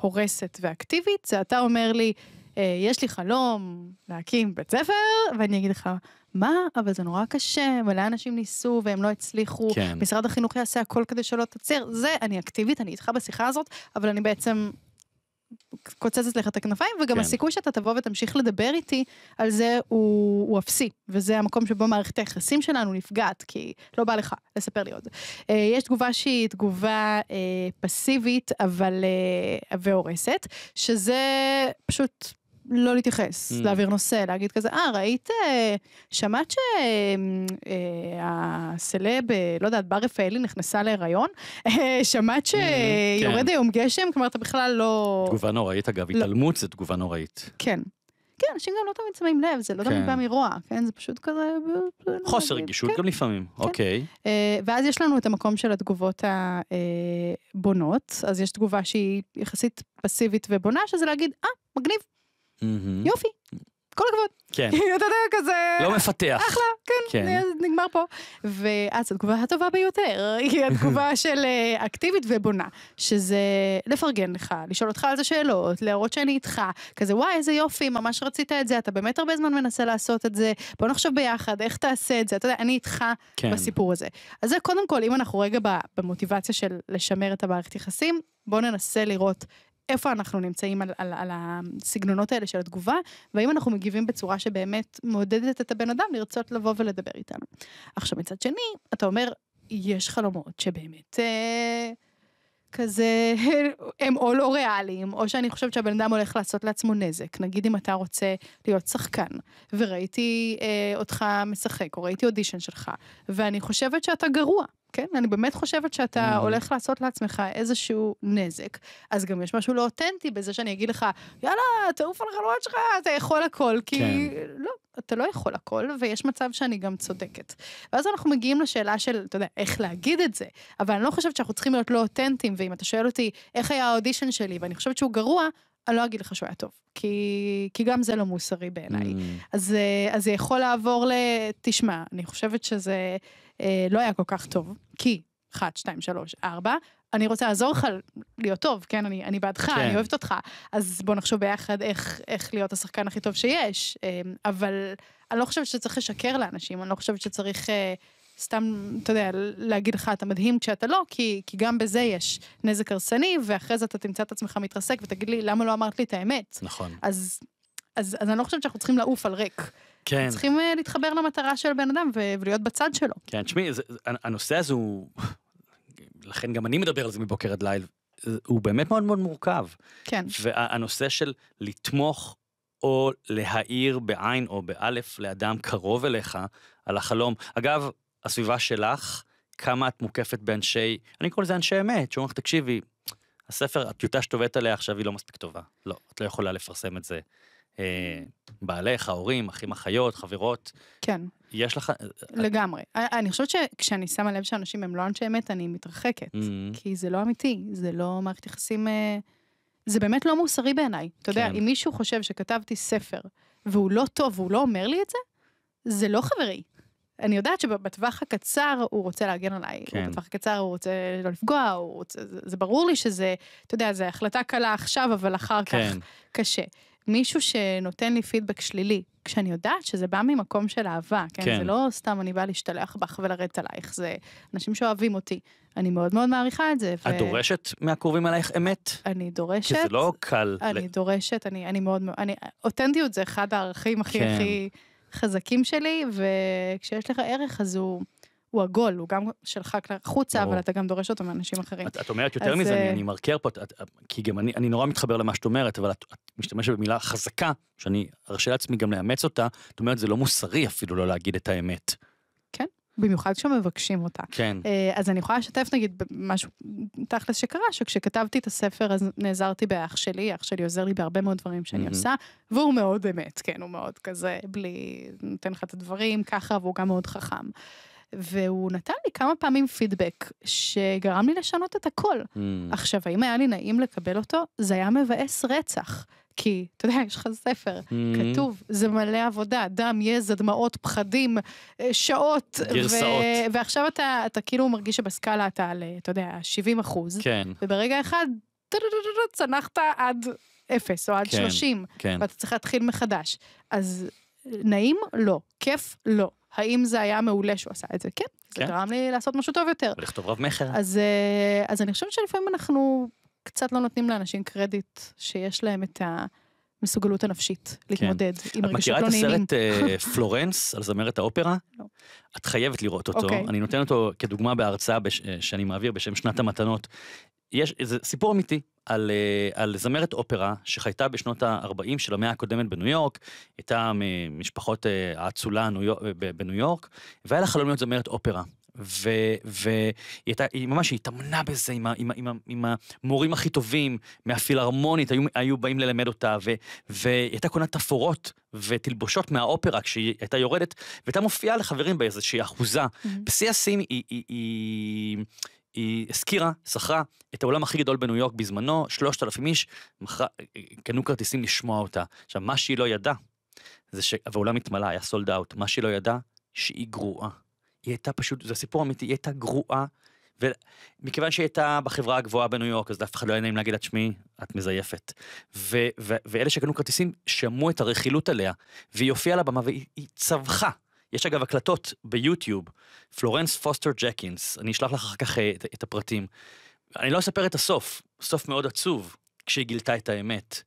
הורסת ואקטיבית, זה אתה אומר לי, אה, יש לי חלום להקים בית ספר, ואני אגיד לך, מה, אבל זה נורא קשה, מלא אנשים ניסו והם לא הצליחו, כן. משרד החינוך יעשה הכל כדי שלא תצהיר, זה, אני אקטיבית, אני איתך בשיחה הזאת, אבל אני בעצם קוצצת לך את הכנפיים, וגם כן. הסיכוי שאתה תבוא ותמשיך לדבר איתי על זה הוא, הוא אפסי, וזה המקום שבו מערכת היחסים שלנו נפגעת, כי לא בא לך לספר לי עוד. אה, יש תגובה שהיא תגובה אה, פסיבית, אבל... והורסת, שזה פשוט... לא להתייחס, mm. להעביר נושא, להגיד כזה, אה, ראית, אה, שמעת שהסלב, אה, לא יודעת, בר רפאלי נכנסה להיריון? אה, שמעת mm, שיורד mm, כן. היום גשם? כלומר, אתה בכלל לא... תגובה נוראית, אגב, לא... התעלמות זה תגובה נוראית. כן. כן, אנשים גם לא תמיד שמים לב, זה לא תמיד כן. בא מרוע, כן? זה פשוט כזה... חוסר כן. רגישות כן. גם לפעמים, כן. אוקיי. אה, ואז יש לנו את המקום של התגובות הבונות, אז יש תגובה שהיא יחסית פסיבית ובונה, שזה להגיד, אה, מגניב. mm-hmm. יופי, כל הכבוד. כן. אתה יודע, כזה... לא מפתח. אחלה, כן, כן. נגמר פה. ואז התגובה הטובה ביותר היא התגובה של אה, אקטיבית ובונה, שזה לפרגן לך, לשאול אותך על זה שאלות, להראות שאני איתך, כזה וואי, איזה יופי, ממש רצית את זה, אתה באמת הרבה זמן מנסה לעשות את זה, בוא נחשוב ביחד, איך תעשה את זה, אתה יודע, אני איתך כן. בסיפור הזה. אז זה קודם כל, אם אנחנו רגע במוטיבציה של לשמר את המערכת יחסים, בואו ננסה לראות איפה אנחנו נמצאים על, על, על הסגנונות האלה של התגובה, והאם אנחנו מגיבים בצורה שבאמת מעודדת את הבן אדם לרצות לבוא ולדבר איתנו. עכשיו מצד שני, אתה אומר, יש חלומות שבאמת אה, כזה, הם או לא ריאליים, או שאני חושבת שהבן אדם הולך לעשות לעצמו נזק. נגיד אם אתה רוצה להיות שחקן, וראיתי אה, אותך משחק, או ראיתי אודישן שלך, ואני חושבת שאתה גרוע. כן? אני באמת חושבת שאתה הולך לעשות לעצמך איזשהו נזק, אז גם יש משהו לא אותנטי בזה שאני אגיד לך, יאללה, תעוף על החלומות שלך, אתה יכול הכל, כי כן. לא, אתה לא יכול הכל, ויש מצב שאני גם צודקת. ואז אנחנו מגיעים לשאלה של, אתה יודע, איך להגיד את זה, אבל אני לא חושבת שאנחנו צריכים להיות לא אותנטיים, ואם אתה שואל אותי איך היה האודישן שלי, ואני חושבת שהוא גרוע, אני לא אגיד לך שהוא היה טוב, כי, כי גם זה לא מוסרי בעיניי. Mm. אז, אה, אז זה יכול לעבור ל... תשמע, אני חושבת שזה אה, לא היה כל כך טוב, כי 1, 2, 3, 4, אני רוצה לעזור לך להיות טוב, כן, אני, אני בעדך, כן. אני אוהבת אותך, אז בוא נחשוב ביחד איך, איך להיות השחקן הכי טוב שיש, אה, אבל אני לא חושבת שצריך לשקר לאנשים, אני לא חושבת שצריך... אה, סתם, אתה יודע, להגיד לך, אתה מדהים כשאתה לא, כי, כי גם בזה יש נזק הרסני, ואחרי זה אתה תמצא את עצמך מתרסק ותגיד לי, למה לא אמרת לי את האמת? נכון. אז, אז, אז אני לא חושבת שאנחנו צריכים לעוף על ריק. כן. צריכים uh, להתחבר למטרה של בן אדם ולהיות בצד שלו. כן, תשמעי, הנושא הזה הוא, לכן גם אני מדבר על זה מבוקר עד ליל, הוא באמת מאוד מאוד מורכב. כן. והנושא של לתמוך או להעיר בעין או באלף לאדם קרוב אליך על החלום. אגב, הסביבה שלך, כמה את מוקפת באנשי, אני קורא לזה אנשי אמת, שאומרים לך, תקשיבי, הספר, הטיוטה שאת עליה עכשיו היא לא מספיק טובה. לא, את לא יכולה לפרסם את זה. אה, בעלך, ההורים, אחים, אחיות, חברות. כן. יש לך... אה, אה, לגמרי. את... אה, אני חושבת שכשאני שמה לב שאנשים הם לא אנשי אמת, אני מתרחקת. Mm-hmm. כי זה לא אמיתי, זה לא מערכת יחסים... זה באמת לא מוסרי בעיניי. אתה כן. יודע, אם מישהו חושב שכתבתי ספר והוא לא טוב והוא לא אומר לי את זה, זה לא חברי. אני יודעת שבטווח הקצר הוא רוצה להגן עליי, כן. בטווח הקצר הוא רוצה לא לפגוע, הוא רוצה, זה, זה ברור לי שזה, אתה יודע, זו החלטה קלה עכשיו, אבל אחר כן. כך קשה. מישהו שנותן לי פידבק שלילי, כשאני יודעת שזה בא ממקום של אהבה, כן? כן. זה לא סתם אני באה להשתלח בך ולרדת עלייך, זה אנשים שאוהבים אותי. אני מאוד מאוד מעריכה את זה. את ו... דורשת מהקרובים עלייך אמת? אני דורשת. כי זה לא קל. אני ל... דורשת, אני, אני מאוד, מאוד, אני, אותנטיות זה אחד הערכים הכי כן. הכי... חזקים שלי, וכשיש לך ערך אז הוא... הוא עגול, הוא גם שלך החוצה, אבל אתה גם דורש אותו מאנשים אחרים. את, את אומרת יותר אז... מזה, אני, אה, אני מרקר פה, את, את, כי גם אני, אני נורא מתחבר למה שאת אומרת, אבל את, את משתמשת במילה חזקה, שאני ארשה לעצמי גם לאמץ אותה, את אומרת זה לא מוסרי אפילו לא להגיד את האמת. במיוחד כשמבקשים אותה. כן. אה, אז אני יכולה לשתף נגיד משהו תכלס שקרה, שכשכתבתי את הספר אז נעזרתי באח שלי, אח שלי עוזר לי בהרבה מאוד דברים שאני mm-hmm. עושה, והוא מאוד אמת, כן, הוא מאוד כזה, בלי, נותן לך את הדברים ככה, והוא גם מאוד חכם. והוא נתן לי כמה פעמים פידבק שגרם לי לשנות את הכל. Mm. עכשיו, האם היה לי נעים לקבל אותו? זה היה מבאס רצח. כי, אתה יודע, יש לך ספר, mm-hmm. כתוב, זה מלא עבודה, דם, יזע, דמעות, פחדים, אה, שעות. גרסאות. ו... ועכשיו אתה, אתה כאילו מרגיש שבסקאלה אתה על, אה, אתה יודע, 70 אחוז. כן. וברגע אחד, צנחת עד אפס או עד כן, 30, כן. ואתה צריך להתחיל מחדש. אז נעים? לא. כיף? לא. האם זה היה מעולה שהוא עשה את זה? כן, זה כן. גרם לי לעשות משהו טוב יותר. ולכתוב רב מכר. אז, אה, אז אני חושבת שלפעמים אנחנו קצת לא נותנים לאנשים קרדיט שיש להם את ה... המסוגלות הנפשית כן. להתמודד כן. עם רגשות לא נעימים. את מכירה את הסרט אה, פלורנס על זמרת האופרה? לא. את חייבת לראות אותו, okay. אוקיי. אני נותן אותו כדוגמה בהרצאה בש, אה, שאני מעביר בשם שנת המתנות. יש איזה סיפור אמיתי על, אה, על זמרת אופרה שחייתה בשנות ה-40 של המאה הקודמת בניו יורק, הייתה ממשפחות האצולה בניו יורק, והיה לה חלום להיות זמרת אופרה. והיא הייתה, היא ממש התאמנה בזה עם, ה, עם, ה, עם, ה, עם המורים הכי טובים מהפילהרמונית, היו, היו באים ללמד אותה, והיא הייתה קונה תפאורות ותלבושות מהאופרה כשהיא הייתה יורדת, והייתה מופיעה לחברים באיזושהי אחוזה. Mm-hmm. בשיא השיאים היא... היא, היא היא הזכירה, שכרה את העולם הכי גדול בניו יורק בזמנו, 3,000 איש, מחר, קנו כרטיסים לשמוע אותה. עכשיו, מה שהיא לא ידעה, זה שהעולם התמלא, היה סולד אאוט, מה שהיא לא ידעה, שהיא גרועה. היא הייתה פשוט, זה סיפור אמיתי, היא הייתה גרועה. ומכיוון שהיא הייתה בחברה הגבוהה בניו יורק, אז לאף אחד לא היה נעים להגיד לה, תשמעי, את מזייפת. ו- ו- ואלה שקנו כרטיסים שמעו את הרכילות עליה, והיא הופיעה על הבמה והיא צווחה. יש אגב הקלטות ביוטיוב, פלורנס פוסטר ג'קינס, אני אשלח לך אחר כך אה, את, את הפרטים. אני לא אספר את הסוף, סוף מאוד עצוב, כשהיא גילתה את האמת.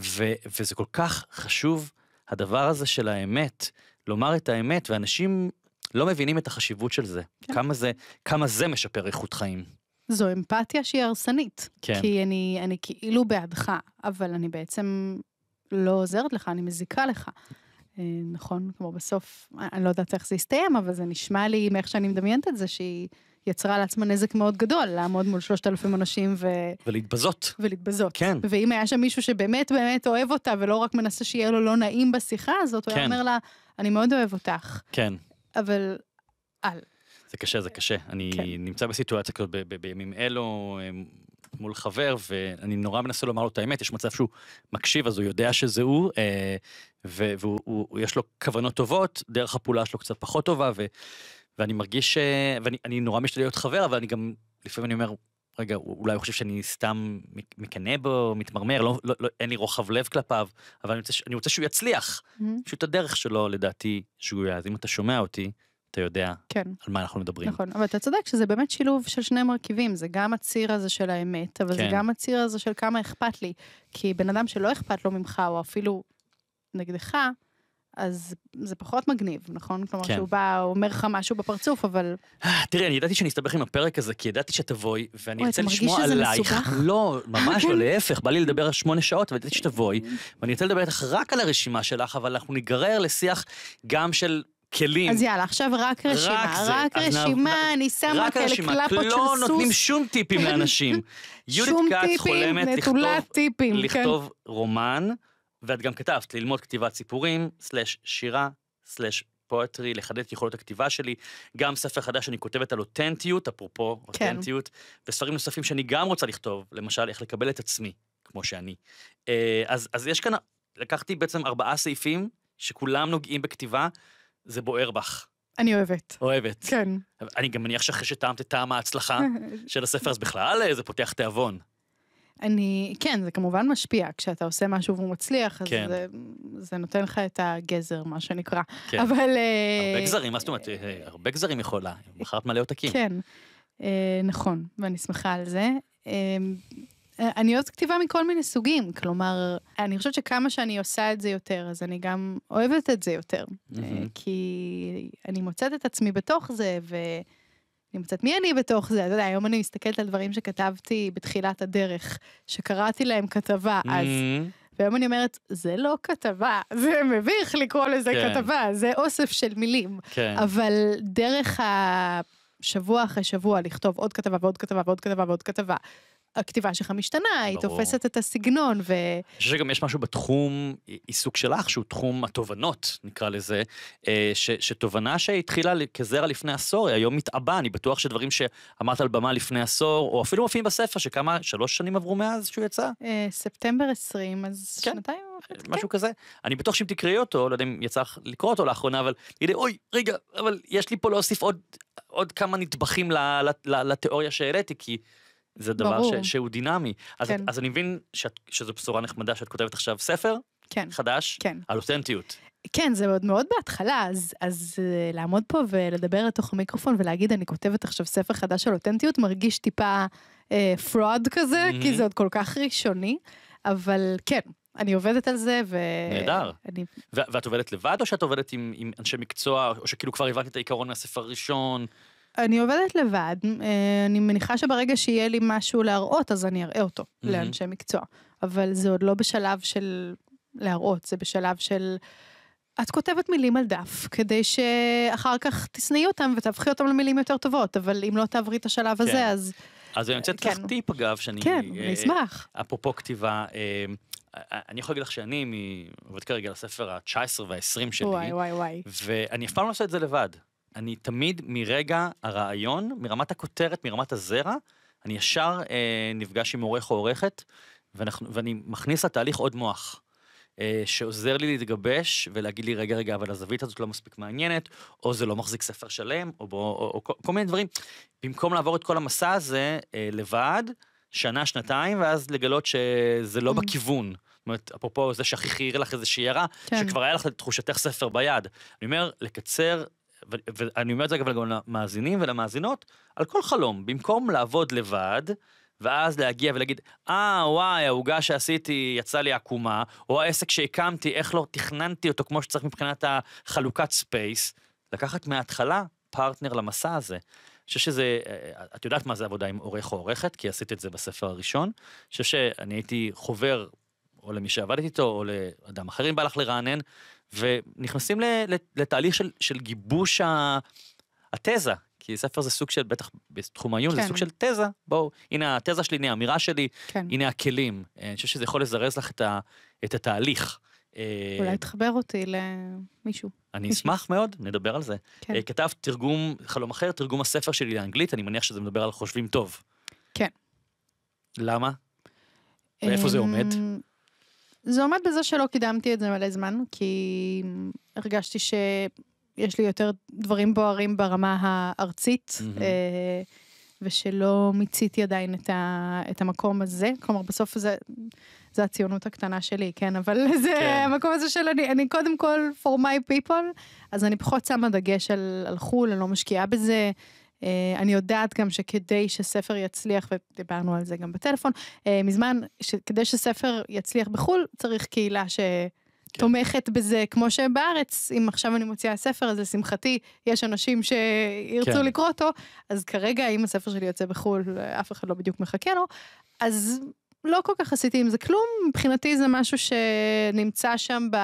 ו- וזה כל כך חשוב, הדבר הזה של האמת, לומר את האמת, ואנשים לא מבינים את החשיבות של זה, כן. כמה זה, כמה זה משפר איכות חיים. זו אמפתיה שהיא הרסנית, כן. כי אני, אני כאילו בעדך, אבל אני בעצם לא עוזרת לך, אני מזיקה לך. אה, נכון, כמו בסוף, אה, אני לא יודעת איך זה יסתיים, אבל זה נשמע לי, מאיך שאני מדמיינת את זה, שהיא יצרה לעצמה נזק מאוד גדול, לעמוד מול שלושת אלפים אנשים ו... ולהתבזות. ולהתבזות. כן. ואם היה שם מישהו שבאמת באמת אוהב אותה, ולא רק מנסה שיהיה לו לא נעים בשיחה הזאת, כן. הוא היה כן. אומר לה, אני מאוד אוהב אותך. כן. אבל על. זה קשה, זה קשה. אני כן. נמצא בסיטואציה כזאת בימים אלו אמ, מול חבר, ואני נורא מנסה לומר לו את האמת, יש מצב שהוא מקשיב, אז הוא יודע שזה הוא, אה, ויש לו כוונות טובות, דרך הפעולה שלו קצת פחות טובה, ואני מרגיש, אה, ואני נורא משתדל להיות חבר, אבל אני גם, לפעמים אני אומר, רגע, אולי הוא חושב שאני סתם מקנא בו, מתמרמר, לא, לא, לא, אין לי רוחב לב כלפיו, אבל אני רוצה, אני רוצה שהוא יצליח. Mm-hmm. פשוט הדרך שלו, לדעתי, שגויה. אז אם אתה שומע אותי, אתה יודע כן. על מה אנחנו מדברים. נכון, אבל אתה צודק שזה באמת שילוב של שני מרכיבים, זה גם הציר הזה של האמת, אבל כן. זה גם הציר הזה של כמה אכפת לי. כי בן אדם שלא אכפת לו ממך, או אפילו נגדך, אז זה פחות מגניב, נכון? כלומר, כן. שהוא בא, הוא אומר לך משהו בפרצוף, אבל... תראי, אני ידעתי שאני אסתבך עם הפרק הזה, כי ידעתי שתבואי, ואני רוצה לשמוע עלייך. מסובך? לא, ממש לא, אוקיי. להפך, בא לי לדבר שמונה שעות, וידעתי שתבואי, ואני רוצה לדבר איתך רק על הרשימה שלך, אבל אנחנו ניגרר לשיח גם של כלים. אז יאללה, עכשיו רק רשימה, רק, זה, רק רשימה, אני שמה כאלה קלפות של סוס. רק רשימה, לא נותנים שום טיפים לאנשים. יהודית כץ חולמת לכתוב, כן. לכתוב רומן. ואת גם כתבת, ללמוד כתיבת סיפורים, סלש שירה, סלש פואטרי, לחדד את יכולות הכתיבה שלי, גם ספר חדש שאני כותבת על אותנטיות, אפרופו כן. אותנטיות, כן. וספרים נוספים שאני גם רוצה לכתוב, למשל, איך לקבל את עצמי, כמו שאני. אה, אז, אז יש כאן, לקחתי בעצם ארבעה סעיפים, שכולם נוגעים בכתיבה, זה בוער בך. אני אוהבת. אוהבת. כן. אני גם מניח שאחרי שטעמת את טעם ההצלחה של הספר, אז בכלל אה, זה פותח תיאבון. אני, כן, זה כמובן משפיע, כשאתה עושה משהו והוא מצליח, כן. אז זה, זה נותן לך את הגזר, מה שנקרא. כן. אבל... אה, הרבה גזרים, מה זאת אומרת? אה, אה, הרבה גזרים יכולה, מכרת מלא עותקים. כן, נכון, ואני שמחה על זה. אני אוהבת כתיבה מכל מיני סוגים, כלומר, אני חושבת שכמה שאני עושה את זה יותר, אז אני גם אוהבת את זה יותר. Mm-hmm. כי אני מוצאת את עצמי בתוך זה, ו... נמצאת מי אני בתוך זה, אתה יודע, היום אני מסתכלת על דברים שכתבתי בתחילת הדרך, שקראתי להם כתבה אז. Mm-hmm. והיום אני אומרת, זה לא כתבה, זה מביך לקרוא לזה כן. כתבה, זה אוסף של מילים. כן. אבל דרך השבוע אחרי שבוע לכתוב עוד כתבה ועוד כתבה ועוד כתבה ועוד כתבה, הכתיבה שלך משתנה, ברור. היא תופסת את הסגנון ו... אני חושב שגם יש משהו בתחום עיסוק שלך, שהוא תחום התובנות, נקרא לזה, אה, ש, שתובנה שהתחילה כזרע לפני עשור, היא היום מתעבה, אני בטוח שדברים שאמרת על במה לפני עשור, או אפילו מופיעים בספר, שכמה, שלוש שנים עברו מאז שהוא יצא? אה, ספטמבר 20, אז כן. שנתיים. אה, משהו כן. כזה. אני בטוח שאם תקראי אותו, לא יודע אם יצא לך לקרוא אותו לאחרונה, אבל תגידי, אוי, רגע, אבל יש לי פה להוסיף עוד, עוד כמה נדבכים לתיאוריה שהעליתי, כי זה דבר ש, שהוא דינמי. אז, כן. את, אז אני מבין שאת, שזו בשורה נחמדה שאת כותבת עכשיו ספר כן. חדש כן. על אותנטיות. כן, זה עוד מאוד בהתחלה, אז, אז uh, לעמוד פה ולדבר לתוך המיקרופון ולהגיד, אני כותבת עכשיו ספר חדש על אותנטיות, מרגיש טיפה אה, פרוד כזה, mm-hmm. כי זה עוד כל כך ראשוני, אבל כן, אני עובדת על זה ו... נהדר. אני... ו- ואת עובדת לבד או שאת עובדת עם, עם אנשי מקצוע, או שכאילו כבר הבנתי את העיקרון מהספר הראשון? אני עובדת לבד, אה, אני מניחה שברגע שיהיה לי משהו להראות, אז אני אראה אותו mm-hmm. לאנשי מקצוע. אבל זה עוד לא בשלב של להראות, זה בשלב של... את כותבת מילים על דף, כדי שאחר כך תשנאי אותם ותהפכי אותם למילים יותר טובות, אבל אם לא תעברי את השלב הזה, כן. אז... אז אני רוצה לתת אה, לך כן. טיפ, אגב, שאני... כן, אה, אני אשמח. אפרופו כתיבה, אני יכול להגיד לך שאני עובד כרגע לספר ה-19 וה-20 שלי. וואי, וואי, וואי. ואני אף פעם לא עושה את זה לבד. אני תמיד מרגע הרעיון, מרמת הכותרת, מרמת הזרע, אני ישר אה, נפגש עם עורך או עורכת, ואנחנו, ואני מכניס לתהליך עוד מוח. אה, שעוזר לי להתגבש ולהגיד לי רגע רגע אבל הזווית הזאת לא מספיק מעניינת או זה לא מחזיק ספר שלם או, בוא, או, או, או כל, כל מיני דברים. במקום לעבור את כל המסע הזה אה, לבד שנה שנתיים ואז לגלות שזה לא mm. בכיוון. זאת אומרת, אפרופו זה שהכי חייר לך איזושהי הערה, כן. שכבר היה לך תחושתך ספר ביד. אני אומר, לקצר ואני אומר את זה אגב גם למאזינים ולמאזינות, על כל חלום, במקום לעבוד לבד, ואז להגיע ולהגיד, אה, ah, וואי, העוגה שעשיתי יצאה לי עקומה, או העסק שהקמתי, איך לא תכננתי אותו כמו שצריך מבחינת החלוקת ספייס, לקחת מההתחלה פרטנר למסע הזה. אני חושב שזה, את יודעת מה זה עבודה עם עורך או עורכת, כי עשית את זה בספר הראשון. אני חושב שאני הייתי חובר, או למי שעבדתי איתו, או לאדם אחר אם בא לך לרענן, ונכנסים לתהליך של, של גיבוש ה... התזה, כי ספר זה סוג של, בטח בתחום העיון, כן. זה סוג של תזה, בואו, הנה התזה שלי, הנה האמירה שלי, כן. הנה הכלים. אה, אני חושב שזה יכול לזרז לך את, ה, את התהליך. אה, אולי תחבר אותי למישהו. אני אשמח מאוד, נדבר על זה. כן. אה, כתב תרגום, חלום אחר, תרגום הספר שלי לאנגלית, אני מניח שזה מדבר על חושבים טוב. כן. למה? אמ, ואיפה זה עומד? זה עומד בזה שלא קידמתי את זה מלא זמן, כי הרגשתי שיש לי יותר דברים בוערים ברמה הארצית, אה, ושלא מיציתי עדיין את, ה, את המקום הזה. כלומר, בסוף זה, זה הציונות הקטנה שלי, כן? אבל זה כן. המקום הזה של אני, אני קודם כל for my people, אז אני פחות שמה דגש על, על חו"ל, אני לא משקיעה בזה. Uh, אני יודעת גם שכדי שספר יצליח, ודיברנו על זה גם בטלפון, uh, מזמן, כדי שספר יצליח בחו"ל, צריך קהילה שתומכת כן. בזה, כמו שבארץ, אם עכשיו אני מוציאה ספר, אז לשמחתי, יש אנשים שירצו כן. לקרוא אותו, אז כרגע, אם הספר שלי יוצא בחו"ל, אף אחד לא בדיוק מחכה לו, אז לא כל כך עשיתי עם זה כלום, מבחינתי זה משהו שנמצא שם ב...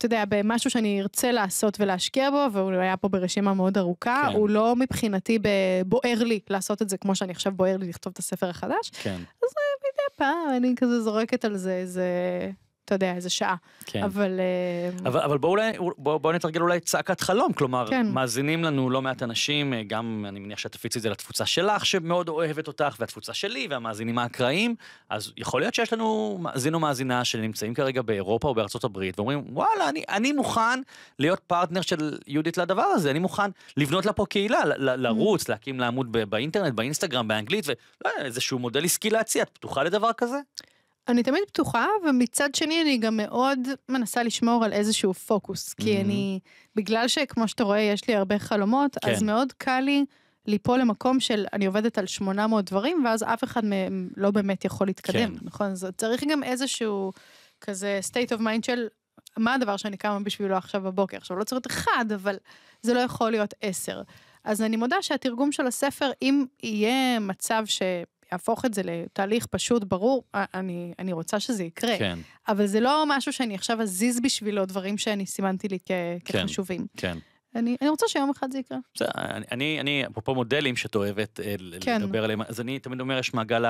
אתה יודע, במשהו שאני ארצה לעשות ולהשקיע בו, והוא היה פה ברשימה מאוד ארוכה, כן. הוא לא מבחינתי בוער לי לעשות את זה כמו שאני עכשיו בוער לי לכתוב את הספר החדש. כן. אז אה, מדי פעם אני כזה זורקת על זה איזה אתה יודע, איזה שעה. כן. אבל... אה, אבל, אבל בואו בוא, בוא נתרגל אולי צעקת חלום, כלומר, כן. מאזינים לנו לא מעט אנשים, אה, גם אני מניח שאת תפיצי את זה לתפוצה שלך, שמאוד אוהבת אותך, והתפוצה שלי, והמאזינים האקראיים, אז יכול להיות שיש לנו מאזין או מאזינה שנמצאים כרגע באירופה או בארצות הברית, ואומרים, וואלה, אני, אני מוכן להיות פרטנר של יהודית לדבר הזה, אני מוכן לבנות לה פה קהילה, ל, mm. לרוץ, להקים לעמוד באינטרנט, באינסטגרם, באנגלית, ואיזשהו לא מודל עסקי להציע, את פתוחה לדבר כזה? אני תמיד פתוחה, ומצד שני אני גם מאוד מנסה לשמור על איזשהו פוקוס, כי mm-hmm. אני, בגלל שכמו שאתה רואה יש לי הרבה חלומות, כן. אז מאוד קל לי ליפול למקום של אני עובדת על 800 דברים, ואז אף אחד מהם לא באמת יכול להתקדם, כן. נכון? אז צריך גם איזשהו כזה state of mind של מה הדבר שאני קמה בשבילו עכשיו בבוקר. עכשיו לא צריך להיות אחד, אבל זה לא יכול להיות עשר. אז אני מודה שהתרגום של הספר, אם יהיה מצב ש... אהפוך את זה לתהליך פשוט, ברור, אה, אני, אני רוצה שזה יקרה. כן. אבל זה לא משהו שאני עכשיו אזיז בשבילו דברים שאני סימנתי לי כ, כן, כחשובים. כן. אני, אני רוצה שיום אחד זה יקרה. בסדר, אני, אני, אפרופו מודלים שאת אוהבת אה, כן. לדבר עליהם, אז אני תמיד אומר, יש מעגל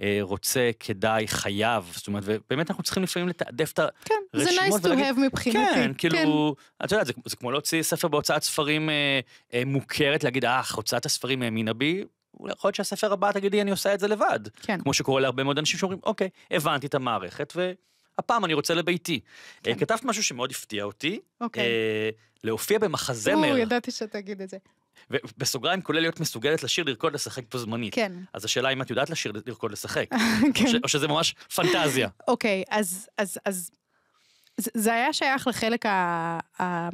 הרוצה, כדאי, חייב, זאת אומרת, ובאמת אנחנו צריכים לפעמים לתעדף את הרשימות. כן, זה nice ולהגיד, to have מבחינתי. כן, כאילו, כן. את יודעת, זה, זה כמו להוציא ספר בהוצאת ספרים אה, אה, מוכרת, להגיד, אה, הוצאת הספרים האמינה בי, יכול להיות שהספר הבא תגידי אני עושה את זה לבד. כן. כמו שקורה להרבה מאוד אנשים שאומרים אוקיי, הבנתי את המערכת והפעם אני רוצה לביתי. כן. Uh, כתבת משהו שמאוד הפתיע אותי, אוקיי. uh, להופיע במחזמר. או, ידעתי שתגיד את זה. בסוגריים כולל להיות מסוגלת לשיר, לרקוד, לשחק פה זמנית. כן. אז השאלה אם את יודעת לשיר, לרקוד, לשחק. כן. או, או שזה ממש פנטזיה. אוקיי, אז, אז, אז זה היה שייך לחלק ה, ה,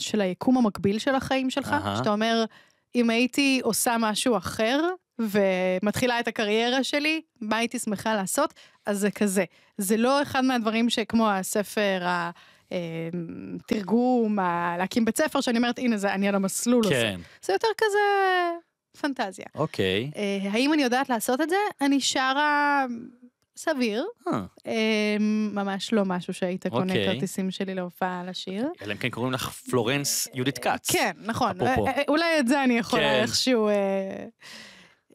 של היקום המקביל של החיים שלך, uh-huh. שאתה אומר, אם הייתי עושה משהו אחר, ומתחילה את הקריירה שלי, מה הייתי שמחה לעשות? אז זה כזה. זה לא אחד מהדברים שכמו הספר, התרגום, אמ, להקים בית ספר, שאני אומרת, הנה, זה, אני על המסלול כן. הזה. זה יותר כזה פנטזיה. אוקיי. אה, האם אני יודעת לעשות את זה? אני שרה סביר. אה. אמ, ממש לא משהו שהיית קונה אוקיי. כרטיסים שלי להופעה על השיר. אלא אם כן קוראים לך פלורנס אה, יהודית כץ. כן, נכון. אה, אולי את זה אני יכולה כן. איכשהו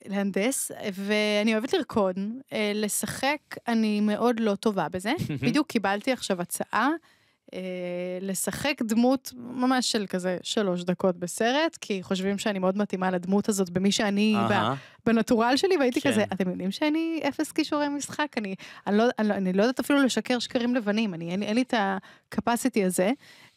להנדס. ואני אוהבת לרקוד, לשחק, אני מאוד לא טובה בזה. בדיוק קיבלתי עכשיו הצעה. אה, לשחק דמות ממש של כזה שלוש דקות בסרט, כי חושבים שאני מאוד מתאימה לדמות הזאת במי שאני, בה, בנטורל שלי, והייתי כן. כזה, אתם יודעים שאני אפס כישורי משחק, אני, אני, לא, אני, לא, אני לא יודעת אפילו לשקר שקרים לבנים, אני, אין, אין לי את הקפסיטי הזה,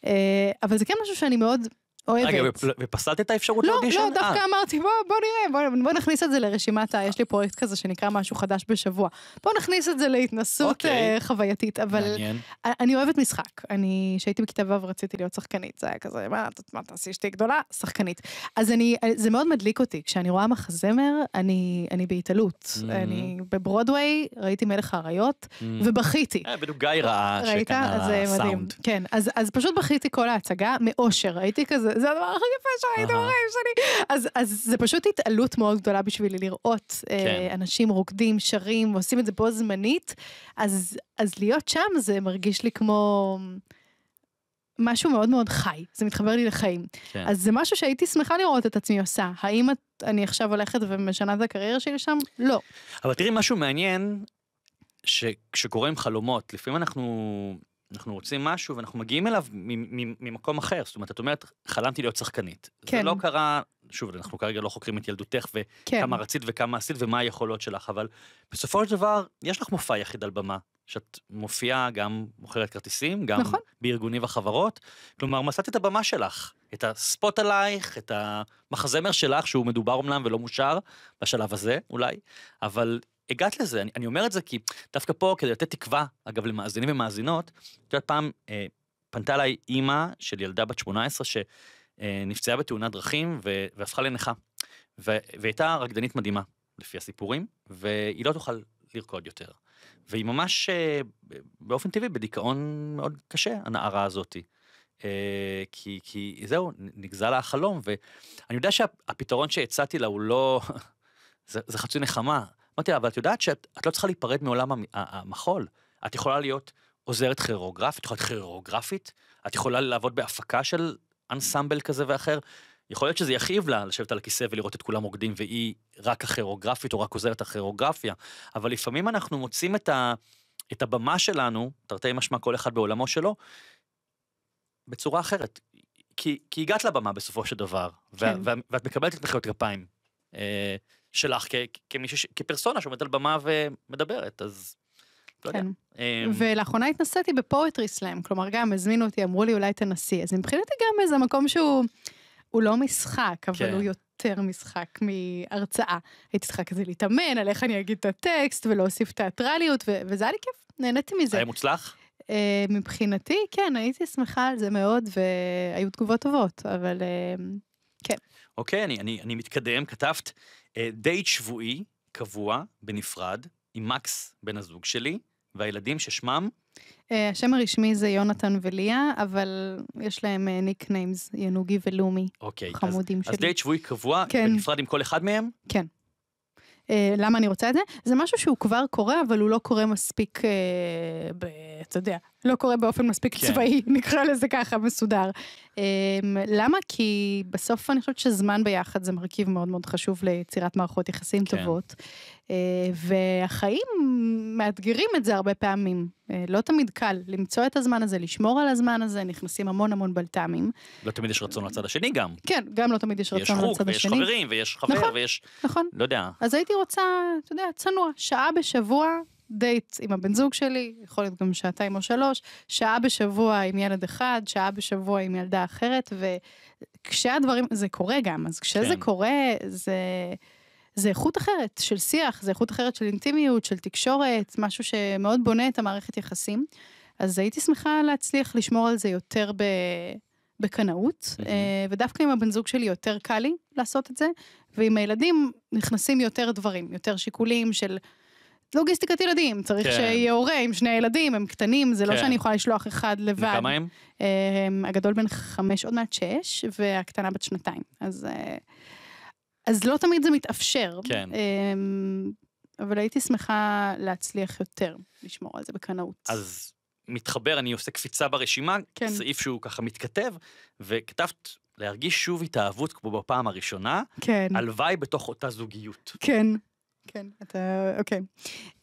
אה, אבל זה כן משהו שאני מאוד אוהבת. רגע, ופסלת את האפשרות לא, לאודישן? לא, לא, דווקא 아. אה. אמרתי, בוא, בוא נראה, בוא, בוא נכניס את זה לרשימת ה... יש לי פרויקט כזה שנקרא משהו חדש בשבוע. בוא נכניס את זה להתנסות okay. אוקיי. אה, חווייתית, אבל... מעניין. אני אוהבת משחק. אני, כשהייתי בכיתה ו' רציתי להיות שחקנית, זה היה כזה, מה, מה תעשי אשתי גדולה? שחקנית. אז אני, אה, זה מאוד מדליק אותי, כשאני רואה מחזמר, אני, אני בהתעלות. Mm-hmm. אני בברודוויי, ראיתי מלך האריות, mm-hmm. ובכיתי. בדיוק גיא ראה שקנה סאונד. כן, אז, אז פשוט בכיתי כל ההצגה, מאושר. הייתי כזה, זה הדבר הכי יפה שהייתם בחיים שלי. אז, אז זה פשוט התעלות מאוד גדולה בשבילי לראות אה, כן. אנשים רוקדים, שרים, עושים את זה בו זמנית, אז, אז להיות שם זה מרגיש לי כמו... משהו מאוד מאוד חי, זה מתחבר לי לחיים. כן. אז זה משהו שהייתי שמחה לראות את עצמי עושה. האם את, אני עכשיו הולכת ומשנה את הקריירה שלי שם? לא. אבל תראי משהו מעניין ש, שקורה עם חלומות. לפעמים אנחנו אנחנו רוצים משהו ואנחנו מגיעים אליו ממקום אחר, זאת אומרת, את אומרת, חלמתי להיות שחקנית. כן. זה לא קרה, שוב, אנחנו כרגע לא חוקרים את ילדותך כן. וכמה כן. רצית וכמה עשית ומה היכולות שלך, אבל בסופו של דבר, יש לך מופע יחיד על במה, שאת מופיעה גם מוכרת כרטיסים, גם נכון. בארגונים וחברות. כלומר, מצאת את הבמה שלך, את הספוט עלייך, את המחזמר שלך, שהוא מדובר אומנם ולא מושר, בשלב הזה אולי, אבל הגעת לזה, אני, אני אומר את זה כי דווקא פה, כדי לתת תקווה, אגב, למאזינים ומאזינות, את יודעת, פעם אה, פנתה אליי אימא של ילדה בת 18 שנפצעה אה, בתאונת דרכים ו, והפכה לנכה, והייתה רקדנית מדהימה, לפי הסיפורים, והיא לא תוכל לרקוד יותר. והיא ממש אה, באופן טבעי בדיכאון מאוד קשה, הנערה הזאתי. אה, כי, כי זהו, נגזל לה החלום, ואני יודע שהפתרון שהצעתי לה הוא לא, זה, זה חצי נחמה. אמרתי לה, אבל את יודעת שאת לא צריכה להיפרד מעולם המחול, את יכולה להיות עוזרת כירוגרפית, את יכולה להיות כירוגרפית, את יכולה לעבוד בהפקה של אנסמבל כזה ואחר, יכול להיות שזה יכאיב לה לשבת על הכיסא ולראות את כולם רוקדים והיא רק הכרוגרפית או רק עוזרת הכרוגרפיה, אבל לפעמים אנחנו מוצאים את, ה, את הבמה שלנו, תרתי משמע כל אחד בעולמו שלו, בצורה אחרת. כי, כי הגעת לבמה בסופו של דבר, כן. ו, ו, ואת מקבלת את מחיאות כפיים אה, שלך כ, כמישהו, כפרסונה שעומדת על במה ומדברת, אז לא כן. לא אמ, כן. יודע. ולאחרונה התנסיתי בפורטרי סלאם, כלומר גם הזמינו אותי, אמרו לי אולי תנסי, אז מבחינתי גם איזה מקום שהוא הוא לא משחק, אבל כן. הוא יותר משחק מהרצאה. הייתי צריכה כזה להתאמן על איך אני אגיד את הטקסט ולהוסיף תיאטרליות, ו- וזה היה לי כיף, נהניתי מזה. היה מוצלח? Uh, מבחינתי, כן, הייתי שמחה על זה מאוד, והיו תגובות טובות, אבל uh, כן. אוקיי, okay, אני, אני, אני מתקדם, כתבת uh, דייט שבועי, קבוע, בנפרד, עם מקס, בן הזוג שלי. והילדים ששמם? אה, השם הרשמי זה יונתן וליה, אבל יש להם ניקניימס, אה, ינוגי ולומי, אוקיי, חמודים אז, שלי. אז דייט שבועי קבוע, כן. בנפרד עם כל אחד מהם? כן. Uh, למה אני רוצה את זה? זה משהו שהוא כבר קורה, אבל הוא לא קורה מספיק, uh, ב, אתה יודע, לא קורה באופן מספיק כן. צבאי, נקרא לזה ככה, מסודר. Uh, למה? כי בסוף אני חושבת שזמן ביחד זה מרכיב מאוד מאוד חשוב ליצירת מערכות יחסים כן. טובות. אה, והחיים מאתגרים את זה הרבה פעמים. אה, לא תמיד קל למצוא את הזמן הזה, לשמור על הזמן הזה, נכנסים המון המון בלת"מים. לא תמיד יש רצון לצד השני גם. כן, גם לא תמיד יש רצון לצד השני. יש חוג ויש חברים ויש חבר נכון, ויש... נכון. לא יודע. אז הייתי רוצה, אתה יודע, צנוע, שעה בשבוע. דייט עם הבן זוג שלי, יכול להיות גם שעתיים או שלוש, שעה בשבוע עם ילד אחד, שעה בשבוע עם ילדה אחרת, וכשהדברים, זה קורה גם, אז כשזה כן. קורה, זה... זה איכות אחרת של שיח, זה איכות אחרת של אינטימיות, של תקשורת, משהו שמאוד בונה את המערכת יחסים. אז הייתי שמחה להצליח לשמור על זה יותר ב... בקנאות, אה, ודווקא עם הבן זוג שלי יותר קל לי לעשות את זה, ועם הילדים נכנסים יותר דברים, יותר שיקולים של לוגיסטיקת ילדים, צריך כן. שיהיה הורה עם שני ילדים, הם קטנים, זה לא כן. לא שאני יכולה לשלוח אחד לבד. כמה אה, הם? הגדול בן חמש, עוד מעט שש, והקטנה בת שנתיים, אז... אה, אז לא תמיד זה מתאפשר. כן. אמ, אבל הייתי שמחה להצליח יותר לשמור על זה בקנאות. אז מתחבר, אני עושה קפיצה ברשימה, כן. סעיף שהוא ככה מתכתב, וכתבת להרגיש שוב התאהבות כמו בפעם הראשונה, כן. הלוואי בתוך אותה זוגיות. כן. כן, אתה, אוקיי.